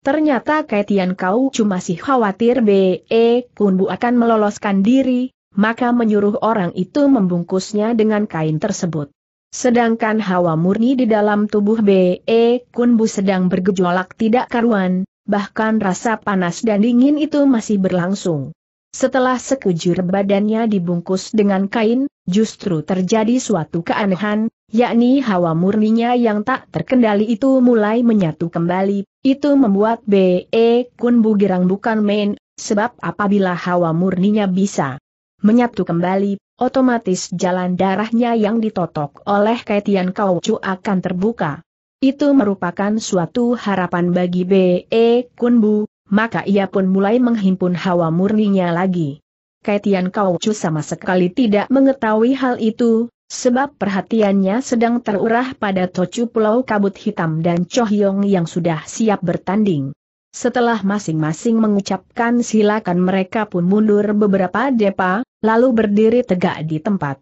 A: Ternyata Kaitian Kau cuma sih khawatir B.E. Kunbu akan meloloskan diri, maka menyuruh orang itu membungkusnya dengan kain tersebut. Sedangkan hawa murni di dalam tubuh B.E. Kunbu sedang bergejolak tidak karuan, bahkan rasa panas dan dingin itu masih berlangsung. Setelah sekujur badannya dibungkus dengan kain, justru terjadi suatu keanehan, yakni hawa murninya yang tak terkendali itu mulai menyatu kembali, itu membuat B.E. Kun Bugirang bukan main, sebab apabila hawa murninya bisa menyatu kembali, otomatis jalan darahnya yang ditotok oleh kaitian kaucu akan terbuka. Itu merupakan suatu harapan bagi B.E. Kunbu, maka ia pun mulai menghimpun hawa murninya lagi. Kaitian Kaucu sama sekali tidak mengetahui hal itu, sebab perhatiannya sedang terurah pada Tocu Pulau Kabut Hitam dan Chohyong yang sudah siap bertanding. Setelah masing-masing mengucapkan silakan mereka pun mundur beberapa depa, lalu berdiri tegak di tempat.